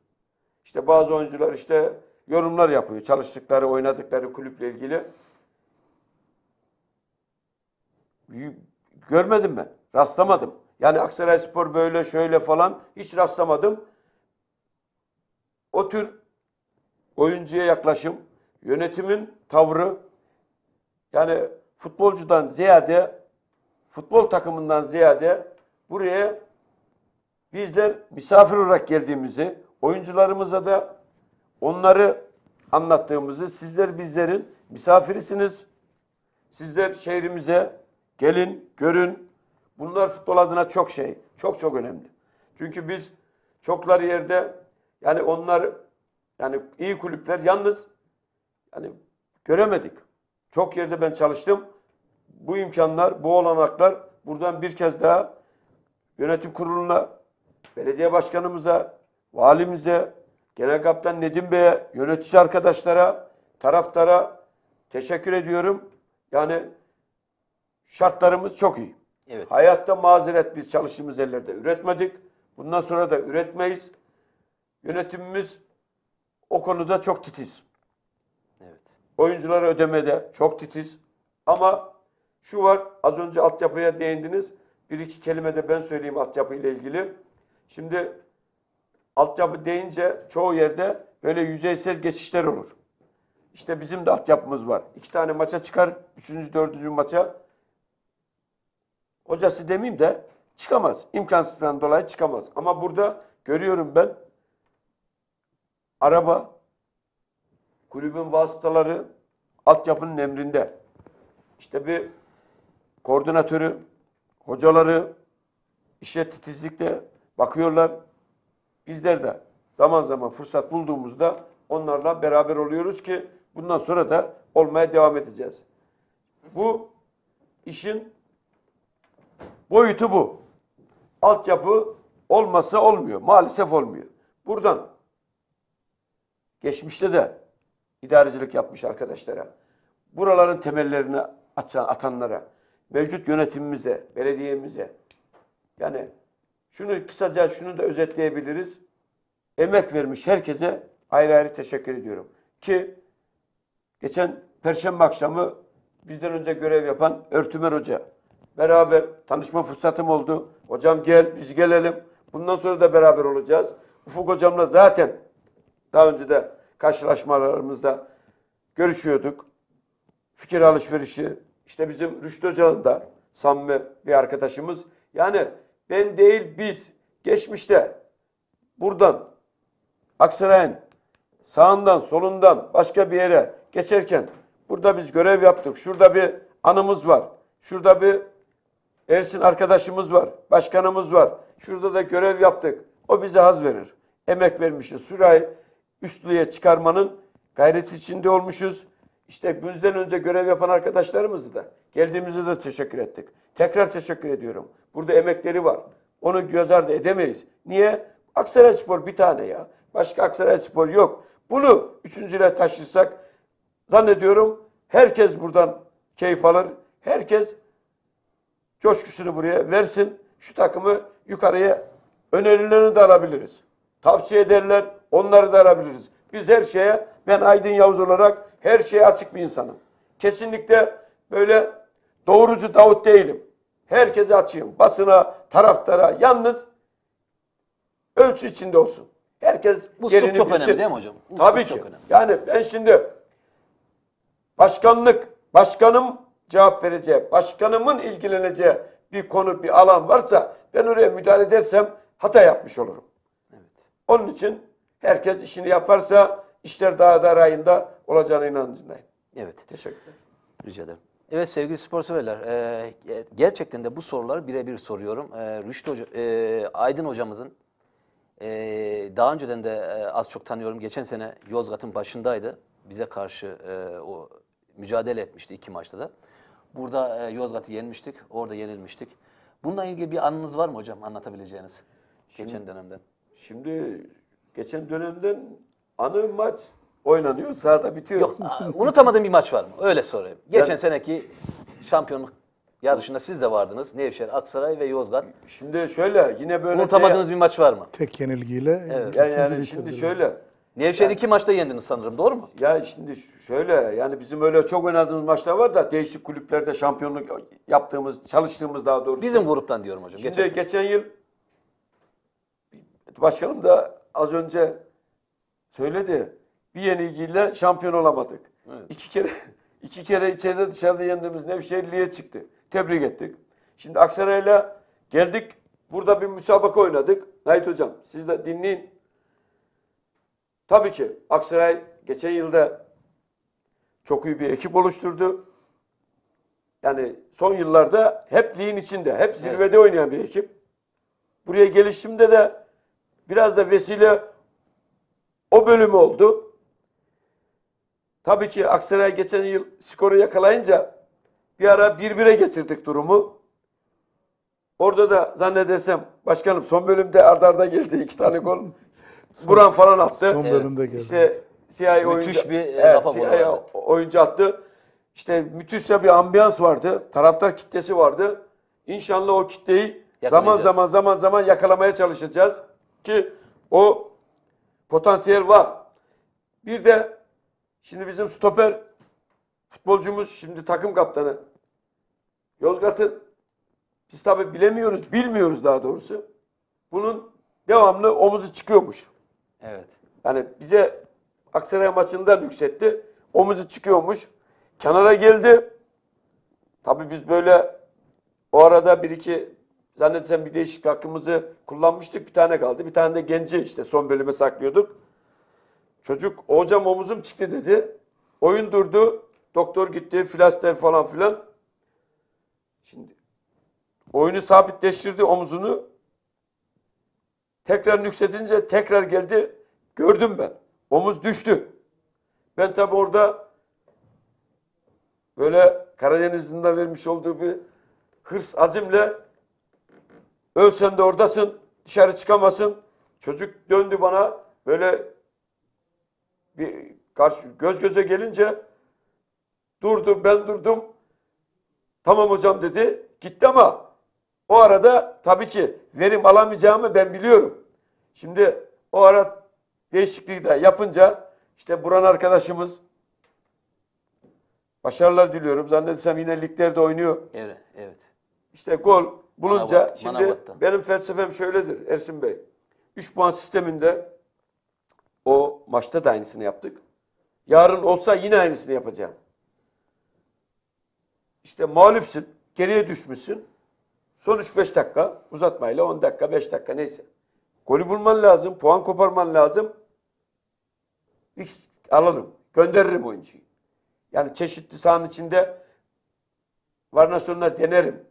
İşte bazı oyuncular işte yorumlar yapıyor. Çalıştıkları, oynadıkları kulüple ilgili. Görmedim ben. Rastlamadım. Yani Aksaray Spor böyle şöyle falan hiç rastlamadım. O tür oyuncuya yaklaşım, yönetimin tavrı yani futbolcudan ziyade futbol takımından ziyade buraya bizler misafir olarak geldiğimizi, oyuncularımıza da onları anlattığımızı, sizler bizlerin misafirisiniz. Sizler şehrimize gelin, görün. Bunlar futbol adına çok şey, çok çok önemli. Çünkü biz çoklar yerde yani onlar yani iyi kulüpler yalnız yani göremedik. Çok yerde ben çalıştım. Bu imkanlar, bu olanaklar buradan bir kez daha yönetim kuruluna, belediye başkanımıza, valimize, genel kaptan Nedim Bey'e, yönetici arkadaşlara, taraftara teşekkür ediyorum. Yani şartlarımız çok iyi. Evet. Hayatta mazeret biz çalıştığımız yerlerde üretmedik. Bundan sonra da üretmeyiz. Yönetimimiz o konuda çok titiz. Evet. Oyunculara ödemede çok titiz. Ama şu var, az önce altyapıya değindiniz. Bir iki kelime de ben söyleyeyim altyapı ile ilgili. Şimdi altyapı deyince çoğu yerde böyle yüzeysel geçişler olur. İşte bizim de altyapımız var. İki tane maça çıkar, üçüncü, dördüncü maça. Hocası demeyeyim de çıkamaz. İmkansızlıktan dolayı çıkamaz. Ama burada görüyorum ben araba, kulübün vasıtaları altyapının emrinde. İşte bir koordinatörü, hocaları işe titizlikle bakıyorlar. Bizler de zaman zaman fırsat bulduğumuzda onlarla beraber oluyoruz ki bundan sonra da olmaya devam edeceğiz. Bu işin boyutu bu. Altyapı olmasa olmuyor. Maalesef olmuyor. Buradan Geçmişte de idarecilik yapmış arkadaşlara, buraların temellerini atan, atanlara, mevcut yönetimimize, belediyemize, yani şunu kısaca şunu da özetleyebiliriz. Emek vermiş herkese ayrı ayrı teşekkür ediyorum. Ki geçen perşembe akşamı bizden önce görev yapan Örtümer Hoca beraber tanışma fırsatım oldu. Hocam gel biz gelelim. Bundan sonra da beraber olacağız. Ufuk hocamla zaten daha önce de karşılaşmalarımızda görüşüyorduk. Fikir alışverişi İşte bizim Rüştü Hoca'nın da samimi bir arkadaşımız. Yani ben değil biz geçmişte buradan Aksaray'ın sağından solundan başka bir yere geçerken burada biz görev yaptık. Şurada bir anımız var. Şurada bir Ersin arkadaşımız var. Başkanımız var. Şurada da görev yaptık. O bize haz verir. Emek vermişiz. Sürahi üstlüğe çıkarmanın gayreti içinde olmuşuz. İşte bizden önce görev yapan arkadaşlarımızı da geldiğimizde de teşekkür ettik. Tekrar teşekkür ediyorum. Burada emekleri var. Onu göz ardı edemeyiz. Niye? Aksaray Spor bir tane ya. Başka Aksaray Spor yok. Bunu üçüncüyle taşırsak zannediyorum herkes buradan keyif alır. Herkes coşkusunu buraya versin. Şu takımı yukarıya önerilerini de alabiliriz. Tavsiye ederler. Onları da arabiliriz. Biz her şeye, ben Aydın Yavuz olarak her şeye açık bir insanım. Kesinlikle böyle doğrucu Davut değilim. Herkese açayım. Basına, taraftara. Yalnız ölçü içinde olsun. Herkes Bu çok bilsin. önemli değil mi hocam? Bu Tabii ki. Çok Yani ben şimdi başkanlık, başkanım cevap vereceği, başkanımın ilgileneceği bir konu, bir alan varsa ben oraya müdahale edersem hata yapmış olurum. Evet. Onun için Herkes işini yaparsa işler daha da rayında olacağına inancındayım. Evet. Teşekkürler. Rica ederim. Evet sevgili spor severler, e, gerçekten de bu soruları birebir soruyorum. E, Rüştü Hoca, e, Aydın hocamızın e, daha önceden de e, az çok tanıyorum. Geçen sene Yozgat'ın başındaydı. Bize karşı e, o mücadele etmişti iki maçta da. Burada e, Yozgat'ı yenmiştik, orada yenilmiştik. Bununla ilgili bir anınız var mı hocam anlatabileceğiniz? Şimdi, geçen dönemden. Şimdi Geçen dönemden anı maç oynanıyor, sahada bitiyor. Yok, unutamadığın bir maç var mı? Öyle sorayım. Geçen yani, seneki şampiyonluk yarışında siz de vardınız. Nevşehir, Aksaray ve Yozgat. Şimdi şöyle yine böyle... Unutamadığınız de, bir maç var mı? Tek yenilgiyle. Evet. Yani, yani şimdi şöyle. Nevşehir yani, iki maçta yendiniz sanırım doğru mu? Ya şimdi şöyle yani bizim öyle çok oynadığımız maçlar var da değişik kulüplerde şampiyonluk yaptığımız, çalıştığımız daha doğrusu. Bizim gruptan diyorum hocam. Şimdi geçen, geçen yıl başkanım da az önce söyledi. Bir yeni yenilgiyle şampiyon olamadık. Evet. İki kere iki kere içeride dışarıda yendiğimiz Nevşehirli'ye çıktı. Tebrik ettik. Şimdi Aksaray'la geldik. Burada bir müsabaka oynadık. Nait Hocam siz de dinleyin. Tabii ki Aksaray geçen yılda çok iyi bir ekip oluşturdu. Yani son yıllarda hep ligin içinde, hep zirvede evet. oynayan bir ekip. Buraya gelişimde de Biraz da vesile o bölüm oldu. Tabii ki Aksaray geçen yıl skoru yakalayınca bir ara bir bire getirdik durumu. Orada da zannedersem başkanım son bölümde ardarda arda geldi iki tane gol. Buran falan attı. Son bölümde geldi. İşte siyah oyuncu, bir e, evet, siyah oyuncu attı. İşte müthişse bir ambiyans vardı. Taraftar kitlesi vardı. İnşallah o kitleyi zaman zaman zaman zaman yakalamaya çalışacağız ki o potansiyel var. Bir de şimdi bizim stoper futbolcumuz şimdi takım kaptanı Yozgat'ın biz tabi bilemiyoruz, bilmiyoruz daha doğrusu. Bunun devamlı omuzu çıkıyormuş. Evet. Yani bize Aksaray maçından yükseltti. Omuzu çıkıyormuş. Kenara geldi. tabi biz böyle o arada bir iki Zannedersem bir değişik hakkımızı kullanmıştık. Bir tane kaldı. Bir tane de genci işte son bölüme saklıyorduk. Çocuk hocam omuzum çıktı dedi. Oyun durdu. Doktor gitti. Flaster falan filan. Şimdi oyunu sabitleştirdi omuzunu. Tekrar nüksedince tekrar geldi. Gördüm ben. Omuz düştü. Ben tabi orada böyle Karadeniz'in de vermiş olduğu bir hırs acımla Ölsen de oradasın. Dışarı çıkamasın. Çocuk döndü bana böyle bir karşı, göz göze gelince durdu ben durdum. Tamam hocam dedi. Gitti ama o arada tabii ki verim alamayacağımı ben biliyorum. Şimdi o ara değişikliği de yapınca işte Buran arkadaşımız başarılar diliyorum. Zannedersem yine liglerde oynuyor. Evet, evet. İşte gol bulunca Manavgat, şimdi Manavgat'ta. benim felsefem şöyledir Ersin Bey. 3 puan sisteminde o maçta da aynısını yaptık. Yarın olsa yine aynısını yapacağım. İşte mağlupsun, geriye düşmüşsün. son Sonuç 5 dakika, uzatmayla 10 dakika, 5 dakika neyse. Golü bulman lazım, puan koparman lazım. X alırım, gönderirim oyuncuyu. Yani çeşitli sahanın içinde varına sonuna denerim.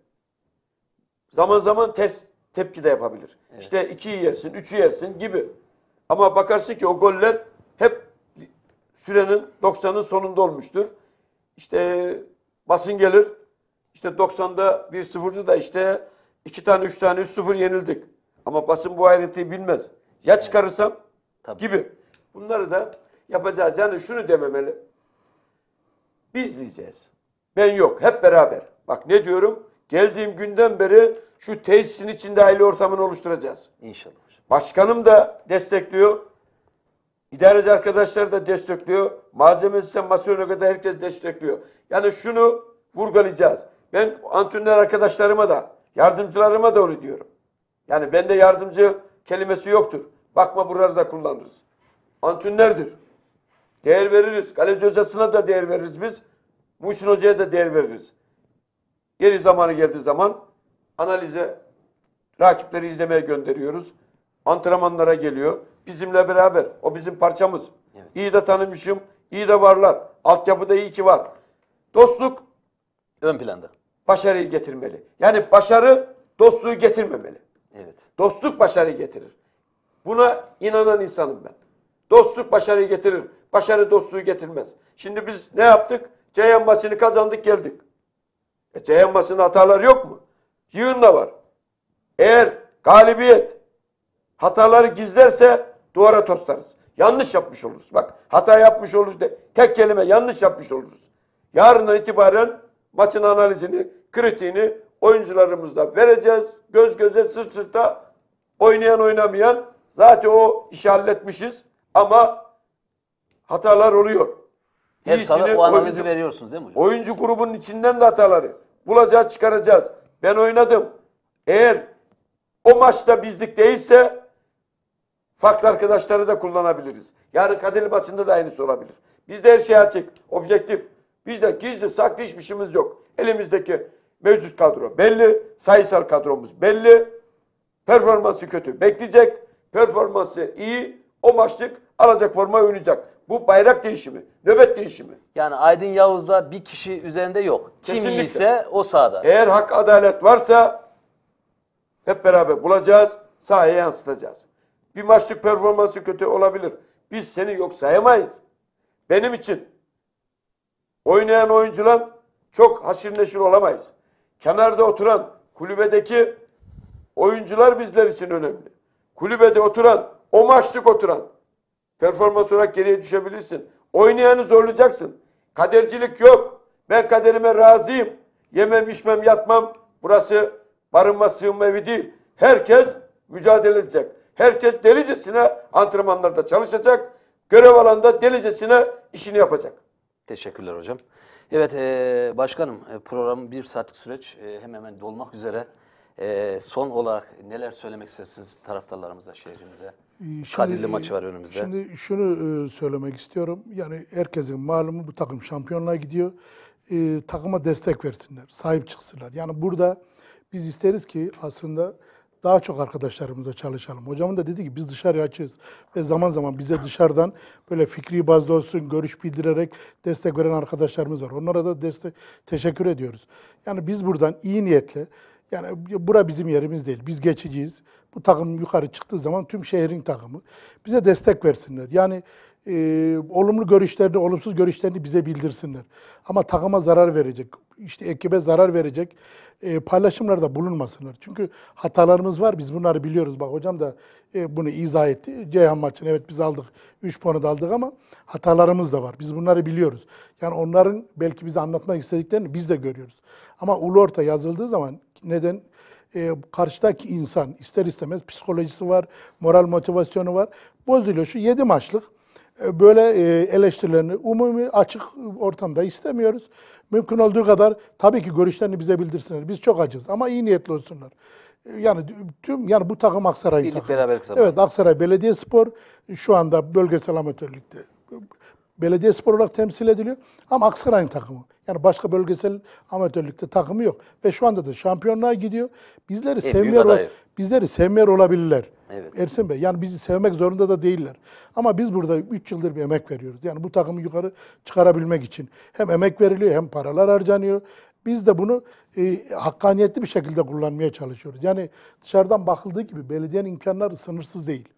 Zaman zaman ters tepki de yapabilir. Evet. İşte iki yersin, üçü yersin gibi. Ama bakarsın ki o goller hep sürenin 90'ın sonunda olmuştur. İşte basın gelir. İşte 90'da bir 0dı da işte iki tane, üç tane, 3-0 yenildik. Ama basın bu ayrıntıyı bilmez. Ya çıkarırsam Tabii. gibi. Bunları da yapacağız. Yani şunu dememeli. Biz diyeceğiz. Ben yok. Hep beraber. Bak ne diyorum? Geldiğim günden beri şu tesisin içinde aile ortamını oluşturacağız. İnşallah. Başkanım da destekliyor. İdareci arkadaşlar da destekliyor. Malzemesi masörüne kadar herkes destekliyor. Yani şunu vurgulayacağız. Ben antrenör arkadaşlarıma da yardımcılarıma da onu diyorum. Yani bende yardımcı kelimesi yoktur. Bakma buraları da kullanırız. Antrenördür. Değer veririz. Kaleci hocasına da değer veririz biz. Muhsin Hoca'ya da değer veririz. Yeni zamanı geldiği zaman analize rakipleri izlemeye gönderiyoruz. Antrenmanlara geliyor. Bizimle beraber. O bizim parçamız. Evet. İyi de tanımışım. İyi de varlar. Altyapıda iyi ki var. Dostluk ön planda. Başarıyı getirmeli. Yani başarı dostluğu getirmemeli. Evet. Dostluk başarıyı getirir. Buna inanan insanım ben. Dostluk başarıyı getirir. Başarı dostluğu getirmez. Şimdi biz ne yaptık? Ceyhan maçını kazandık geldik. E Ceyhan basında hatalar yok mu? Yığın da var. Eğer galibiyet hataları gizlerse duvara tostarız. Yanlış yapmış oluruz. Bak hata yapmış oluruz de tek kelime yanlış yapmış oluruz. Yarından itibaren maçın analizini, kritiğini oyuncularımızla vereceğiz. Göz göze sırt sırta oynayan oynamayan zaten o işi halletmişiz ama hatalar oluyor. Hep sana o analizi oyuncu, veriyorsunuz değil mi hocam? Oyuncu grubunun içinden de hataları bulacağız çıkaracağız. Ben oynadım. Eğer o maçta bizlik değilse farklı arkadaşları da kullanabiliriz. Yarın Kadirli maçında da aynısı olabilir. Bizde her şey açık, objektif. Bizde gizli saklı hiçbir şeyimiz yok. Elimizdeki mevcut kadro belli, sayısal kadromuz belli. Performansı kötü bekleyecek, performansı iyi o maçlık alacak formayı oynayacak. Bu bayrak değişimi, nöbet değişimi. Yani Aydın Yavuz'da bir kişi üzerinde yok. Kesinlikle. Kim iyiyse o sahada. Eğer hak adalet varsa hep beraber bulacağız, sahaya yansıtacağız. Bir maçlık performansı kötü olabilir. Biz seni yok sayamayız. Benim için oynayan oyuncular çok haşir neşir olamayız. Kenarda oturan kulübedeki oyuncular bizler için önemli. Kulübede oturan, o maçlık oturan, Performans olarak geriye düşebilirsin. Oynayanı zorlayacaksın. Kadercilik yok. Ben kaderime razıyım. Yemem, içmem, yatmam. Burası barınma, sığınma evi değil. Herkes mücadele edecek. Herkes delicesine antrenmanlarda çalışacak. Görev alanda delicesine işini yapacak. Teşekkürler hocam. Evet e, başkanım e, programın bir saatlik süreç e, hemen hemen dolmak üzere. Ee, son olarak neler söylemek istersiniz taraftarlarımıza, şehrimize? Ee, şimdi, Kadirli maçı e, var önümüzde. Şimdi şunu e, söylemek istiyorum. Yani herkesin malumu bu takım şampiyonluğa gidiyor. Ee, takıma destek versinler, sahip çıksınlar. Yani burada biz isteriz ki aslında daha çok arkadaşlarımıza çalışalım. Hocamın da dedi ki biz dışarıya açığız ve zaman zaman bize dışarıdan böyle fikri bazda olsun görüş bildirerek destek veren arkadaşlarımız var. Onlara da destek teşekkür ediyoruz. Yani biz buradan iyi niyetle yani bura bizim yerimiz değil. Biz geçiciyiz. Bu takım yukarı çıktığı zaman tüm şehrin takımı. Bize destek versinler. Yani e, olumlu görüşlerini, olumsuz görüşlerini bize bildirsinler. Ama takıma zarar verecek, işte ekibe zarar verecek e, paylaşımlarda bulunmasınlar. Çünkü hatalarımız var, biz bunları biliyoruz. Bak hocam da e, bunu izah etti. Ceyhan maçını evet biz aldık, 3 puanı da aldık ama hatalarımız da var. Biz bunları biliyoruz. Yani onların belki bize anlatmak istediklerini biz de görüyoruz. Ama ulu orta yazıldığı zaman neden e, karşıdaki insan ister istemez psikolojisi var, moral motivasyonu var. Bozuluyor şu 7 maçlık e, böyle e, eleştirilerini umumi açık ortamda istemiyoruz. Mümkün olduğu kadar tabii ki görüşlerini bize bildirsinler. Biz çok acız ama iyi niyetli olsunlar e, yani tüm yani bu takım Aksaray'ın Birlik takımı. beraberlik sabah. Evet Aksaray Belediyespor şu anda bölgesel amatörlükte belediye spor olarak temsil ediliyor. Ama Aksaray'ın takımı. Yani başka bölgesel amatörlükte takımı yok. Ve şu anda da şampiyonluğa gidiyor. Bizleri en sevmeyer, bizleri sevmeyer olabilirler. Evet. Ersin Bey yani bizi sevmek zorunda da değiller. Ama biz burada 3 yıldır bir emek veriyoruz. Yani bu takımı yukarı çıkarabilmek için. Hem emek veriliyor hem paralar harcanıyor. Biz de bunu e, hakkaniyetli bir şekilde kullanmaya çalışıyoruz. Yani dışarıdan bakıldığı gibi belediyenin imkanları sınırsız değil.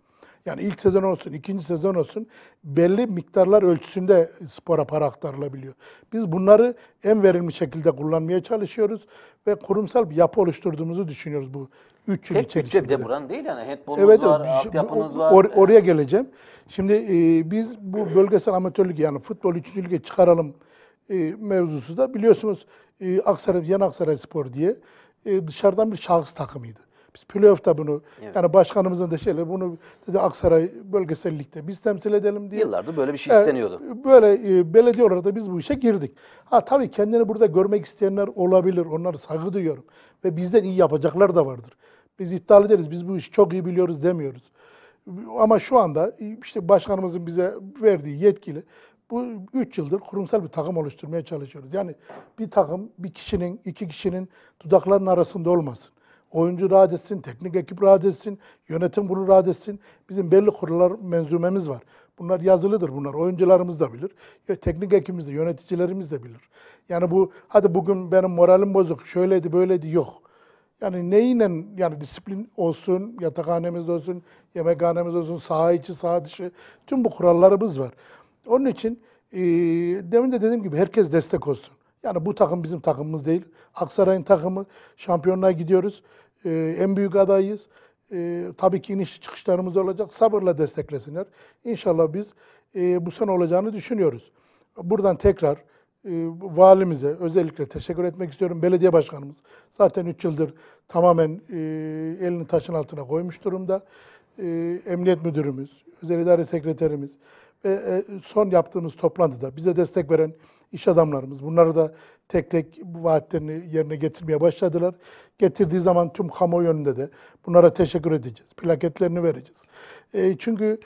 Yani ilk sezon olsun, ikinci sezon olsun belli miktarlar ölçüsünde spora para aktarılabiliyor. Biz bunları en verimli şekilde kullanmaya çalışıyoruz ve kurumsal bir yapı oluşturduğumuzu düşünüyoruz bu 3 yıl Tek içerisinde. Tek bütçe de buran değil yani handbolunuz evet, var, şey- altyapınız var. Or, oraya geleceğim. Şimdi e, biz bu bölgesel amatörlük yani futbol üçüncü lige çıkaralım e, mevzusu da biliyorsunuz e, Aksaray, Yan Aksaray Spor diye e, dışarıdan bir şahıs takımıydı. Biz playoff'ta bunu evet. yani başkanımızın da şeyle bunu dedi Aksaray bölgesellikte biz temsil edelim diye. Yıllardır böyle bir şey ee, isteniyordu. E, böyle e, belediye olarak da biz bu işe girdik. Ha tabii kendini burada görmek isteyenler olabilir. onları saygı duyuyorum. Ve bizden iyi yapacaklar da vardır. Biz iddialı deriz. Biz bu işi çok iyi biliyoruz demiyoruz. Ama şu anda e, işte başkanımızın bize verdiği yetkili bu üç yıldır kurumsal bir takım oluşturmaya çalışıyoruz. Yani bir takım bir kişinin, iki kişinin dudaklarının arasında olmasın oyuncu rahat etsin, teknik ekip rahat etsin, yönetim kurulu rahat etsin. Bizim belli kurullar menzumemiz var. Bunlar yazılıdır bunlar. Oyuncularımız da bilir. Teknik ekibimiz de, yöneticilerimiz de bilir. Yani bu, hadi bugün benim moralim bozuk, şöyleydi, böyleydi, yok. Yani neyle, yani disiplin olsun, yatakhanemiz olsun, yemekhanemiz olsun, saha içi, saha dışı, tüm bu kurallarımız var. Onun için e, demin de dediğim gibi herkes destek olsun. Yani bu takım bizim takımımız değil. Aksaray'ın takımı. Şampiyonluğa gidiyoruz. Ee, en büyük adayız. Ee, tabii ki iniş çıkışlarımız olacak. Sabırla desteklesinler. İnşallah biz e, bu sene olacağını düşünüyoruz. Buradan tekrar e, valimize özellikle teşekkür etmek istiyorum. Belediye başkanımız zaten 3 yıldır tamamen e, elini taşın altına koymuş durumda. E, emniyet müdürümüz, özel idare sekreterimiz ve son yaptığımız toplantıda bize destek veren iş adamlarımız. Bunları da tek tek bu vaatlerini yerine getirmeye başladılar. Getirdiği zaman tüm kamuoyu yönünde de bunlara teşekkür edeceğiz. Plaketlerini vereceğiz. E, çünkü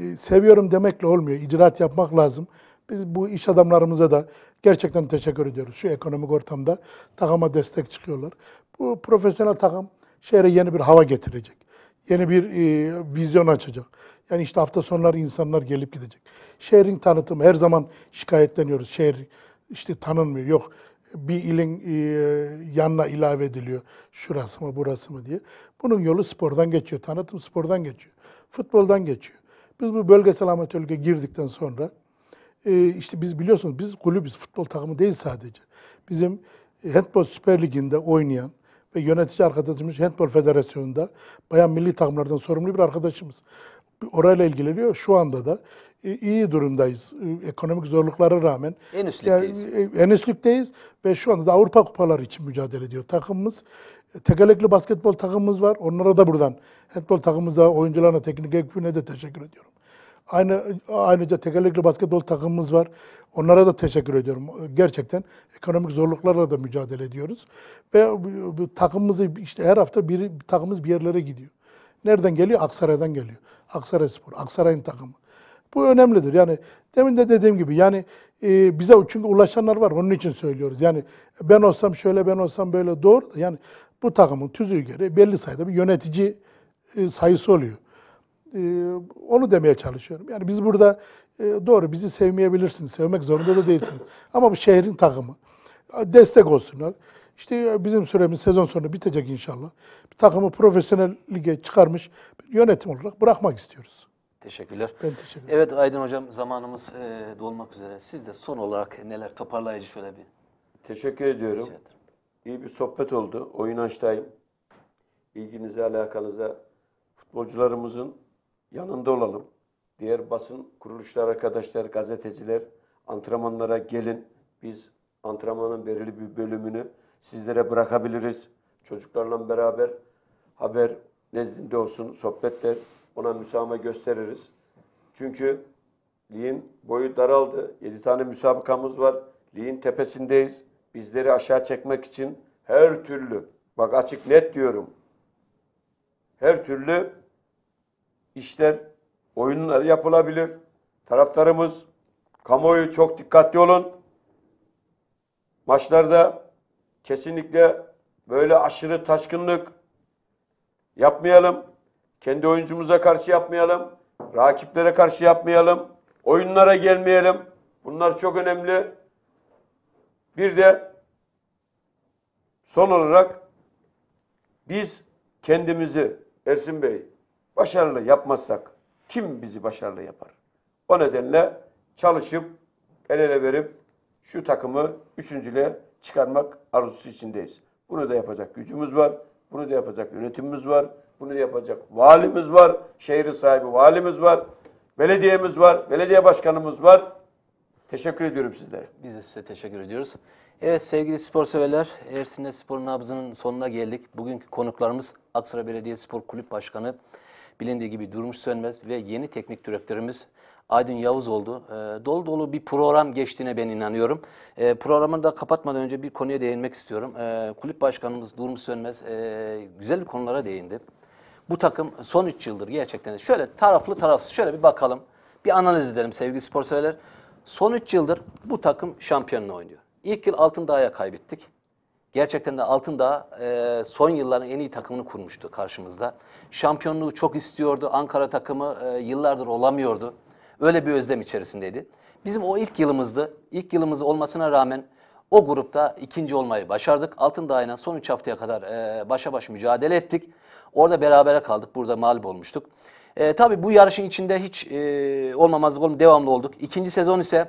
e, seviyorum demekle olmuyor. İcraat yapmak lazım. Biz bu iş adamlarımıza da gerçekten teşekkür ediyoruz. Şu ekonomik ortamda takıma destek çıkıyorlar. Bu profesyonel takım şehre yeni bir hava getirecek yeni bir e, vizyon açacak. Yani işte hafta sonları insanlar gelip gidecek. Şehrin tanıtımı her zaman şikayetleniyoruz. Şehir işte tanınmıyor. Yok bir ilin e, yanına ilave ediliyor. Şurası mı burası mı diye. Bunun yolu spordan geçiyor. Tanıtım spordan geçiyor. Futboldan geçiyor. Biz bu bölgesel amatörlüğe girdikten sonra e, işte biz biliyorsunuz biz kulübüz. Futbol takımı değil sadece. Bizim e, Handball Süper Ligi'nde oynayan ve yönetici arkadaşımız Handball Federasyonu'nda bayan milli takımlardan sorumlu bir arkadaşımız. Orayla ilgileniyor. Şu anda da e, iyi durumdayız. E, ekonomik zorluklara rağmen. En üstlükteyiz. Yani, e, en üstlükteyiz ve şu anda da Avrupa kupaları için mücadele ediyor takımımız. Tekerlekli basketbol takımımız var. Onlara da buradan handball takımımıza, oyuncularına, teknik ekibine de teşekkür ediyorum. Aynı ayrıca tekerlekli basketbol takımımız var. Onlara da teşekkür ediyorum. Gerçekten ekonomik zorluklarla da mücadele ediyoruz. Ve takımımızı işte her hafta bir takımımız bir yerlere gidiyor. Nereden geliyor? Aksaray'dan geliyor. Aksaray Spor, Aksaray'ın takımı. Bu önemlidir. Yani demin de dediğim gibi yani e, bize çünkü ulaşanlar var. Onun için söylüyoruz. Yani ben olsam şöyle, ben olsam böyle doğru. Yani bu takımın tüzüğü gereği belli sayıda bir yönetici e, sayısı oluyor. Ee, onu demeye çalışıyorum. Yani biz burada e, doğru bizi sevmeyebilirsiniz. Sevmek zorunda da değilsiniz. Ama bu şehrin takımı. Destek olsunlar. İşte e, bizim süremiz sezon sonu bitecek inşallah. Bir takımı profesyonel lige çıkarmış yönetim olarak bırakmak istiyoruz. Teşekkürler. Ben teşekkür ederim. Evet Aydın Hocam zamanımız e, dolmak üzere. Siz de son olarak neler toparlayıcı şöyle bir... Teşekkür ediyorum. İyi bir sohbet oldu. Oyun açtayım. İlginize, alakanıza futbolcularımızın yanında olalım. Diğer basın kuruluşlar arkadaşlar, gazeteciler antrenmanlara gelin. Biz antrenmanın belirli bir bölümünü sizlere bırakabiliriz. Çocuklarla beraber haber nezdinde olsun, sohbetler ona müsamaha gösteririz. Çünkü ligin boyu daraldı. 7 tane müsabakamız var. Ligin tepesindeyiz. Bizleri aşağı çekmek için her türlü, bak açık net diyorum, her türlü işler, oyunlar yapılabilir. Taraftarımız, kamuoyu çok dikkatli olun. Maçlarda kesinlikle böyle aşırı taşkınlık yapmayalım. Kendi oyuncumuza karşı yapmayalım. Rakiplere karşı yapmayalım. Oyunlara gelmeyelim. Bunlar çok önemli. Bir de son olarak biz kendimizi Ersin Bey Başarılı yapmazsak kim bizi başarılı yapar? O nedenle çalışıp el ele verip şu takımı üçüncüle çıkarmak arzusu içindeyiz. Bunu da yapacak gücümüz var. Bunu da yapacak yönetimimiz var. Bunu da yapacak valimiz var. Şehri sahibi valimiz var. Belediyemiz var. Belediye başkanımız var. Teşekkür ediyorum sizlere. Biz de size teşekkür ediyoruz. Evet sevgili spor severler, Ersin'le Spor Nabzı'nın sonuna geldik. Bugünkü konuklarımız Aksaray Belediye Spor Kulüp Başkanı bilindiği gibi durmuş sönmez ve yeni teknik direktörümüz Aydın Yavuz oldu. E, dolu dolu bir program geçtiğine ben inanıyorum. E, ee, programı da kapatmadan önce bir konuya değinmek istiyorum. E, kulüp başkanımız Durmuş Sönmez e, güzel bir konulara değindi. Bu takım son 3 yıldır gerçekten şöyle taraflı tarafsız şöyle bir bakalım. Bir analiz edelim sevgili spor severler. Son 3 yıldır bu takım şampiyonla oynuyor. İlk yıl altın dağa kaybettik. Gerçekten de altında e, son yılların en iyi takımını kurmuştu karşımızda. Şampiyonluğu çok istiyordu. Ankara takımı e, yıllardır olamıyordu. Öyle bir özlem içerisindeydi. Bizim o ilk yılımızdı. İlk yılımız olmasına rağmen o grupta ikinci olmayı başardık. Altındağ ile son üç haftaya kadar e, başa baş mücadele ettik. Orada berabere kaldık. Burada mağlup olmuştuk. E, tabii bu yarışın içinde hiç e, olmamazlık olmuyor. Devamlı olduk. İkinci sezon ise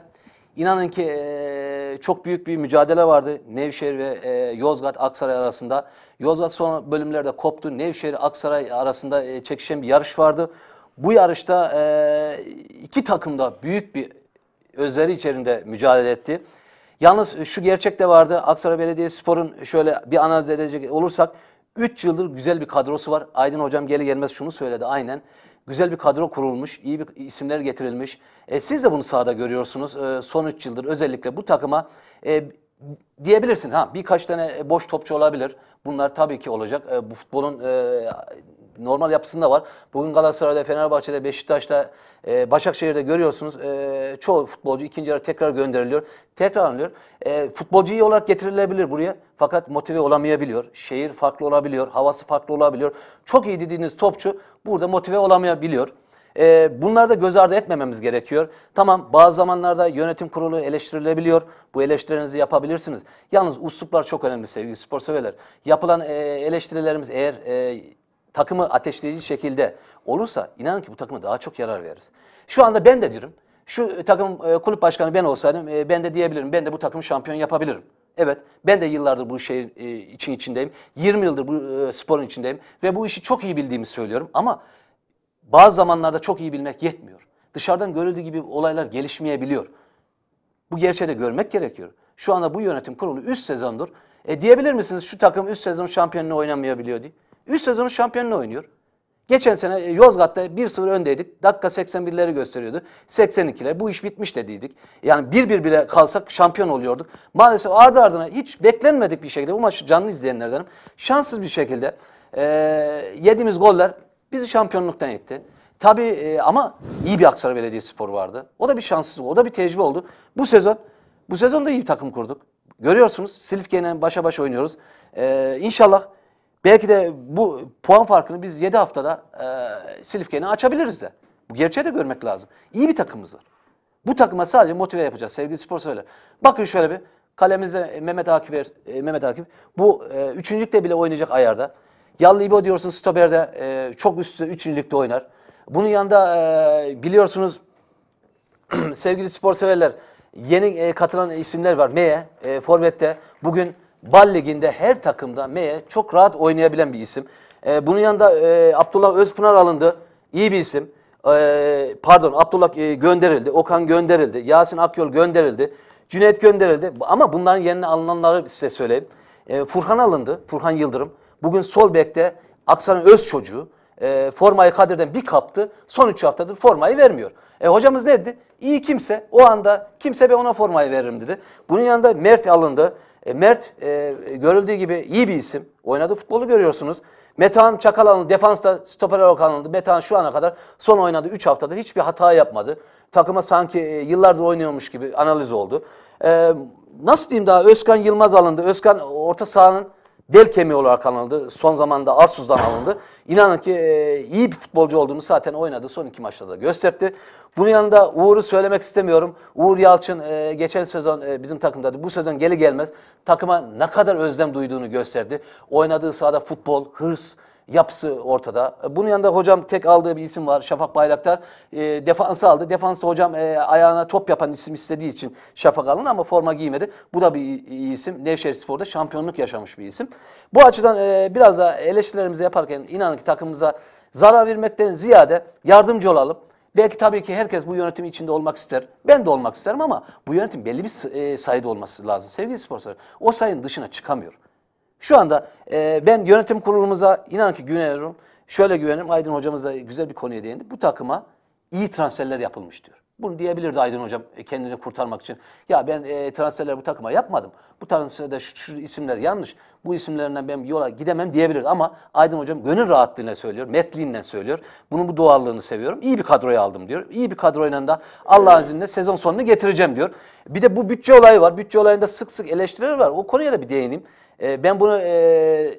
inanın ki e, çok büyük bir mücadele vardı Nevşehir ve e, Yozgat Aksaray arasında. Yozgat son bölümlerde koptu. Nevşehir Aksaray arasında e, çekişen bir yarış vardı. Bu yarışta e, iki takım da büyük bir özveri içerisinde mücadele etti. Yalnız e, şu gerçek de vardı. Aksaray Belediyespor'un şöyle bir analiz edecek olursak 3 yıldır güzel bir kadrosu var. Aydın hocam geri gelmez şunu söyledi aynen. Güzel bir kadro kurulmuş, iyi bir isimler getirilmiş. E, siz de bunu sahada görüyorsunuz. E, son 3 yıldır özellikle bu takıma e, diyebilirsin ha birkaç tane boş topçu olabilir. Bunlar tabii ki olacak. E, bu futbolun e, normal yapısında var. Bugün Galatasaray'da, Fenerbahçe'de, Beşiktaş'ta, e, Başakşehir'de görüyorsunuz e, çoğu futbolcu ikinci yarı tekrar gönderiliyor. Tekrar alınıyor. E, futbolcu iyi olarak getirilebilir buraya fakat motive olamayabiliyor. Şehir farklı olabiliyor, havası farklı olabiliyor. Çok iyi dediğiniz topçu burada motive olamayabiliyor. E, bunları da göz ardı etmememiz gerekiyor. Tamam bazı zamanlarda yönetim kurulu eleştirilebiliyor. Bu eleştirilerinizi yapabilirsiniz. Yalnız usluplar çok önemli sevgili spor severler. Yapılan e, eleştirilerimiz eğer e, takımı ateşleyici şekilde olursa inanın ki bu takıma daha çok yarar veririz. Şu anda ben de diyorum. Şu e, takım e, kulüp başkanı ben olsaydım e, ben de diyebilirim. Ben de bu takımı şampiyon yapabilirim. Evet ben de yıllardır bu şeyin e, için içindeyim. 20 yıldır bu e, sporun içindeyim ve bu işi çok iyi bildiğimi söylüyorum ama bazı zamanlarda çok iyi bilmek yetmiyor. Dışarıdan görüldüğü gibi olaylar gelişmeyebiliyor. Bu gerçeği de görmek gerekiyor. Şu anda bu yönetim kurulu üst sezondur. E diyebilir misiniz şu takım üst sezon şampiyonluğu oynamayabiliyor diye? Üst sezonun şampiyonunu oynuyor. Geçen sene e, Yozgat'ta 1-0 öndeydik. Dakika 81'leri gösteriyordu. 82'ler. Bu iş bitmiş dediydik. Yani bir bir bile kalsak şampiyon oluyorduk. Maalesef ardı ardına hiç beklenmedik bir şekilde. Bu maçı canlı izleyenlerdenim. Şanssız bir şekilde e, yediğimiz goller bizi şampiyonluktan etti. Tabii e, ama iyi bir Aksaray Belediyespor vardı. O da bir şanssızlık. O da bir tecrübe oldu. Bu sezon bu sezon da iyi bir takım kurduk. Görüyorsunuz Silifke'yle başa baş oynuyoruz. E, inşallah Belki de bu puan farkını biz 7 haftada e, Silifke'ni açabiliriz de. Bu gerçeği de görmek lazım. İyi bir takımımız var. Bu takıma sadece motive yapacağız sevgili spor severler. Bakın şöyle bir kalemizde Mehmet Akif, er, e, Mehmet Akif bu e, üçüncülükte bile oynayacak ayarda. Yallı İbo diyorsun Stoberde e, çok üst üçüncülükte oynar. Bunun yanında e, biliyorsunuz sevgili spor severler yeni e, katılan isimler var. Meye, e, Forvet'te bugün Bal Ligi'nde her takımda Meye çok rahat oynayabilen bir isim. E, bunun yanında e, Abdullah Özpınar alındı. İyi bir isim. E, pardon Abdullah e, gönderildi. Okan gönderildi. Yasin Akyol gönderildi. Cüneyt gönderildi. Ama bunların yerine alınanları size söyleyeyim. E, Furkan alındı. Furkan Yıldırım. Bugün sol bekte Aksan'ın öz çocuğu. E, formayı Kadir'den bir kaptı. Son üç haftadır formayı vermiyor. E hocamız ne dedi? İyi kimse. O anda kimse ben ona formayı veririm dedi. Bunun yanında Mert alındı. E, Mert e, görüldüğü gibi iyi bir isim. Oynadığı futbolu görüyorsunuz. Metehan Çakal alındı. Defansta stoper olarak alındı. Metehan şu ana kadar son oynadığı 3 haftadır hiçbir hata yapmadı. Takıma sanki e, yıllardır oynuyormuş gibi analiz oldu. E, nasıl diyeyim daha Özkan Yılmaz alındı. Özkan orta sahanın del kemiği olarak alındı. Son zamanda Arsuz'dan alındı. İnanın ki e, iyi bir futbolcu olduğunu zaten oynadı. Son iki maçta da gösterdi. Bunun yanında Uğur'u söylemek istemiyorum. Uğur Yalçın e, geçen sezon e, bizim takımdaydı. Bu sezon geli gelmez takıma ne kadar özlem duyduğunu gösterdi. Oynadığı sahada futbol, hırs, yapısı ortada. Bunun yanında hocam tek aldığı bir isim var Şafak Bayraktar. E, defansı aldı. Defansı hocam e, ayağına top yapan isim istediği için Şafak alındı ama forma giymedi. Bu da bir iyi isim. Nevşehir Spor'da şampiyonluk yaşamış bir isim. Bu açıdan e, biraz da eleştirilerimizi yaparken inanın ki takımımıza zarar vermekten ziyade yardımcı olalım. Belki tabii ki herkes bu yönetim içinde olmak ister. Ben de olmak isterim ama bu yönetim belli bir e, sayıda olması lazım. Sevgili sporcular o sayın dışına çıkamıyor. Şu anda e, ben yönetim kurulumuza inan ki güveniyorum. Şöyle güvenirim. Aydın hocamız da güzel bir konuya değindi. Bu takıma iyi transferler yapılmış diyor. Bunu diyebilirdi Aydın hocam e, kendini kurtarmak için. Ya ben e, transferler bu takıma yapmadım. Bu transferde şu, şu isimler yanlış. Bu isimlerinden ben yola gidemem diyebilirdi. Ama Aydın hocam gönül rahatlığıyla söylüyor, metliğinden söylüyor. Bunun bu doğallığını seviyorum. İyi bir kadroyu aldım diyor. İyi bir kadroyla da Allah'ın izniyle sezon sonunu getireceğim diyor. Bir de bu bütçe olayı var. Bütçe olayında sık sık eleştiriler var. O konuya da bir değineyim. Ee, ben bunu e,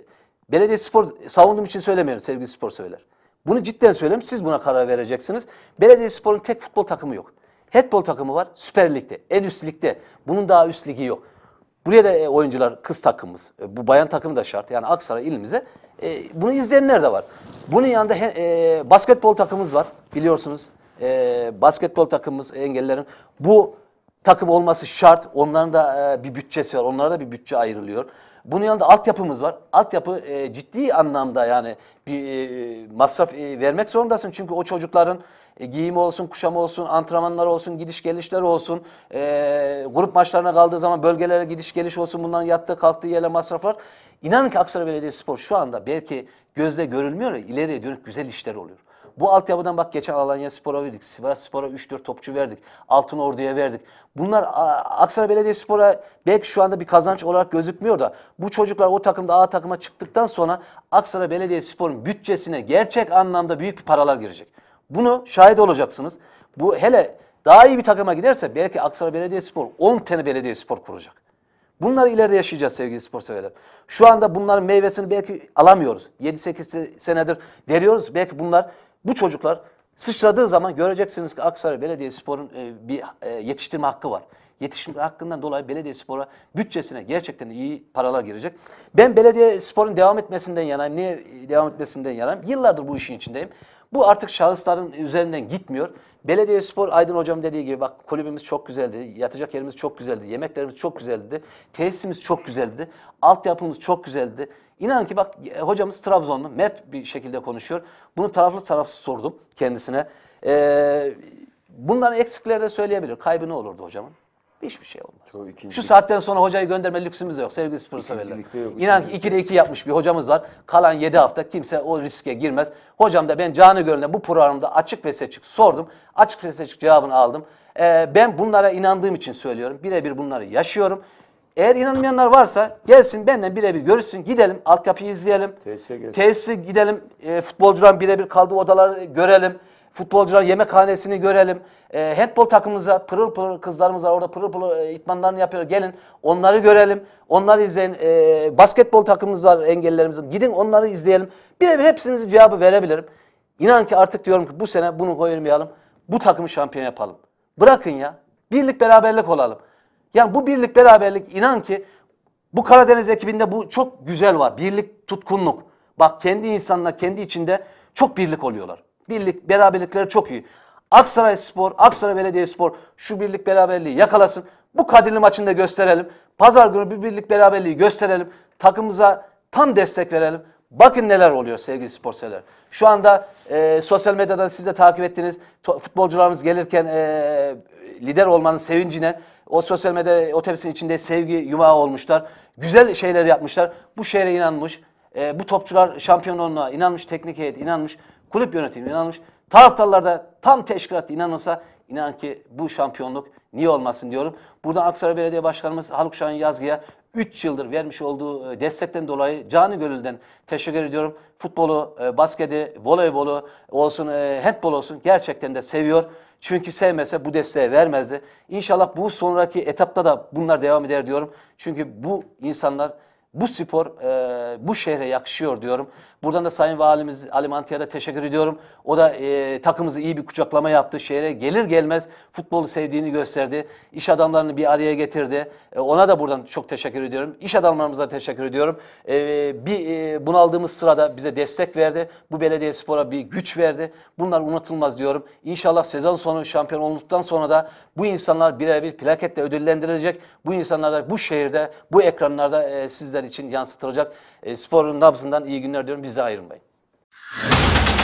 belediye spor savunduğum için söylemiyorum sevgili spor severler. Bunu cidden söylüyorum. Siz buna karar vereceksiniz. Belediye sporun tek futbol takımı yok. Handbol takımı var Süper Lig'de. En üst ligde. Bunun daha üst ligi yok. Buraya da e, oyuncular kız takımımız. E, bu bayan takımı da şart. Yani Aksaray ilimize. E, bunu izleyenler de var. Bunun yanında he, e, basketbol takımımız var. Biliyorsunuz. E, basketbol takımımız engellerin. Bu takım olması şart. Onların da e, bir bütçesi var. Onlara da bir bütçe ayrılıyor. Bunun yanında altyapımız var. Altyapı e, ciddi anlamda yani bir e, masraf e, vermek zorundasın. Çünkü o çocukların e, giyimi olsun, kuşamı olsun, antrenmanları olsun, gidiş gelişleri olsun, e, grup maçlarına kaldığı zaman bölgelere gidiş geliş olsun, bunların yattığı kalktığı yerle masraf var. İnanın ki Aksaray Belediyespor şu anda belki gözle görülmüyor ya ileriye dönük güzel işler oluyor. Bu altyapıdan bak geçen Alanya Spor'a verdik, Sivas Spor'a 3-4 topçu verdik, Altın Ordu'ya verdik. Bunlar Aksaray Belediyespor'a belki şu anda bir kazanç olarak gözükmüyor da bu çocuklar o takımda A takıma çıktıktan sonra Aksaray Belediyespor'un bütçesine gerçek anlamda büyük bir paralar girecek. Bunu şahit olacaksınız. Bu hele daha iyi bir takıma giderse belki Aksaray Belediyespor 10 tane belediyespor kuracak. Bunları ileride yaşayacağız sevgili spor severler. Şu anda bunların meyvesini belki alamıyoruz. 7-8 senedir veriyoruz. Belki bunlar bu çocuklar sıçradığı zaman göreceksiniz ki Aksaray Belediyespor'un e, bir e, yetiştirme hakkı var. Yetişim hakkından dolayı Belediye Spor'a bütçesine gerçekten iyi paralar girecek. Ben Belediye Spor'un devam etmesinden yanayım. Niye devam etmesinden yanayım? Yıllardır bu işin içindeyim. Bu artık şahısların üzerinden gitmiyor. Belediye Spor Aydın hocam dediği gibi bak kulübümüz çok güzeldi, yatacak yerimiz çok güzeldi, yemeklerimiz çok güzeldi, tesisimiz çok güzeldi, altyapımız çok güzeldi. İnan ki bak e, hocamız Trabzonlu, mert bir şekilde konuşuyor. Bunu taraflı tarafsız sordum kendisine. Ee, bunların eksikleri de söyleyebilir. Kaybı ne olurdu hocamın? Hiçbir şey olmaz. Çoğu ikinci... Şu saatten sonra hocayı gönderme lüksümüz de yok sevgili spor severler. İnan ki de iki yapmış bir hocamız var. Kalan yedi hafta kimse o riske girmez. Hocam da ben canı gönülden bu programda açık ve seçik sordum. Açık ve seçik cevabını aldım. Ee, ben bunlara inandığım için söylüyorum. Birebir bunları yaşıyorum. Eğer inanmayanlar varsa gelsin benden birebir görüşsün. Gidelim altyapıyı izleyelim. Tesise, tesise gidelim. E, futbolcuların birebir kaldığı odaları görelim. Futbolcuların yemekhanesini görelim. E, handball takımımıza pırıl pırıl kızlarımız var orada pırıl pırıl e, itmanlarını yapıyor. Gelin onları görelim. Onları izleyin. E, basketbol takımımız var engellilerimizin. Gidin onları izleyelim. Birebir hepsinizi cevabı verebilirim. İnan ki artık diyorum ki bu sene bunu koymayalım. Bu takımı şampiyon yapalım. Bırakın ya. Birlik beraberlik olalım. Yani bu birlik beraberlik inan ki bu Karadeniz ekibinde bu çok güzel var. Birlik tutkunluk. Bak kendi insanla kendi içinde çok birlik oluyorlar. Birlik, beraberlikleri çok iyi. Aksaray Spor, Aksaray Belediye Spor şu birlik beraberliği yakalasın. Bu Kadirli maçını da gösterelim. Pazar günü bir birlik beraberliği gösterelim. Takımımıza tam destek verelim. Bakın neler oluyor sevgili spor Şu anda e, sosyal medyadan siz de takip ettiğiniz futbolcularımız gelirken e, lider olmanın sevincine o sosyal medya otobüsün içinde sevgi yumağı olmuşlar. Güzel şeyler yapmışlar. Bu şehre inanmış. E, bu topçular şampiyonluğuna inanmış. Teknik heyet inanmış kulüp yönetimi inanmış. Taraftarlar da tam teşkilat inanılsa inan ki bu şampiyonluk niye olmasın diyorum. Buradan Aksaray Belediye Başkanımız Haluk Şahin Yazgı'ya 3 yıldır vermiş olduğu e, destekten dolayı canı gönülden teşekkür ediyorum. Futbolu, e, basketi, voleybolu olsun, e, handbol olsun gerçekten de seviyor. Çünkü sevmese bu desteği vermezdi. İnşallah bu sonraki etapta da bunlar devam eder diyorum. Çünkü bu insanlar, bu spor bu şehre yakışıyor diyorum. Buradan da Sayın Valimiz Ali Mantı'ya da teşekkür ediyorum. O da e, takımızı iyi bir kucaklama yaptı. Şehre gelir gelmez futbolu sevdiğini gösterdi. İş adamlarını bir araya getirdi. E, ona da buradan çok teşekkür ediyorum. İş adamlarımıza teşekkür ediyorum. E, bir e, bunaldığımız sırada bize destek verdi. Bu belediye spora bir güç verdi. Bunlar unutulmaz diyorum. İnşallah sezon sonu şampiyon olduktan sonra da bu insanlar birer bir plaketle ödüllendirilecek. Bu insanlar da bu şehirde, bu ekranlarda e, sizler için yansıtılacak. E, sporun nabzından iyi günler diyorum. Biz Kendinize ayırmayın.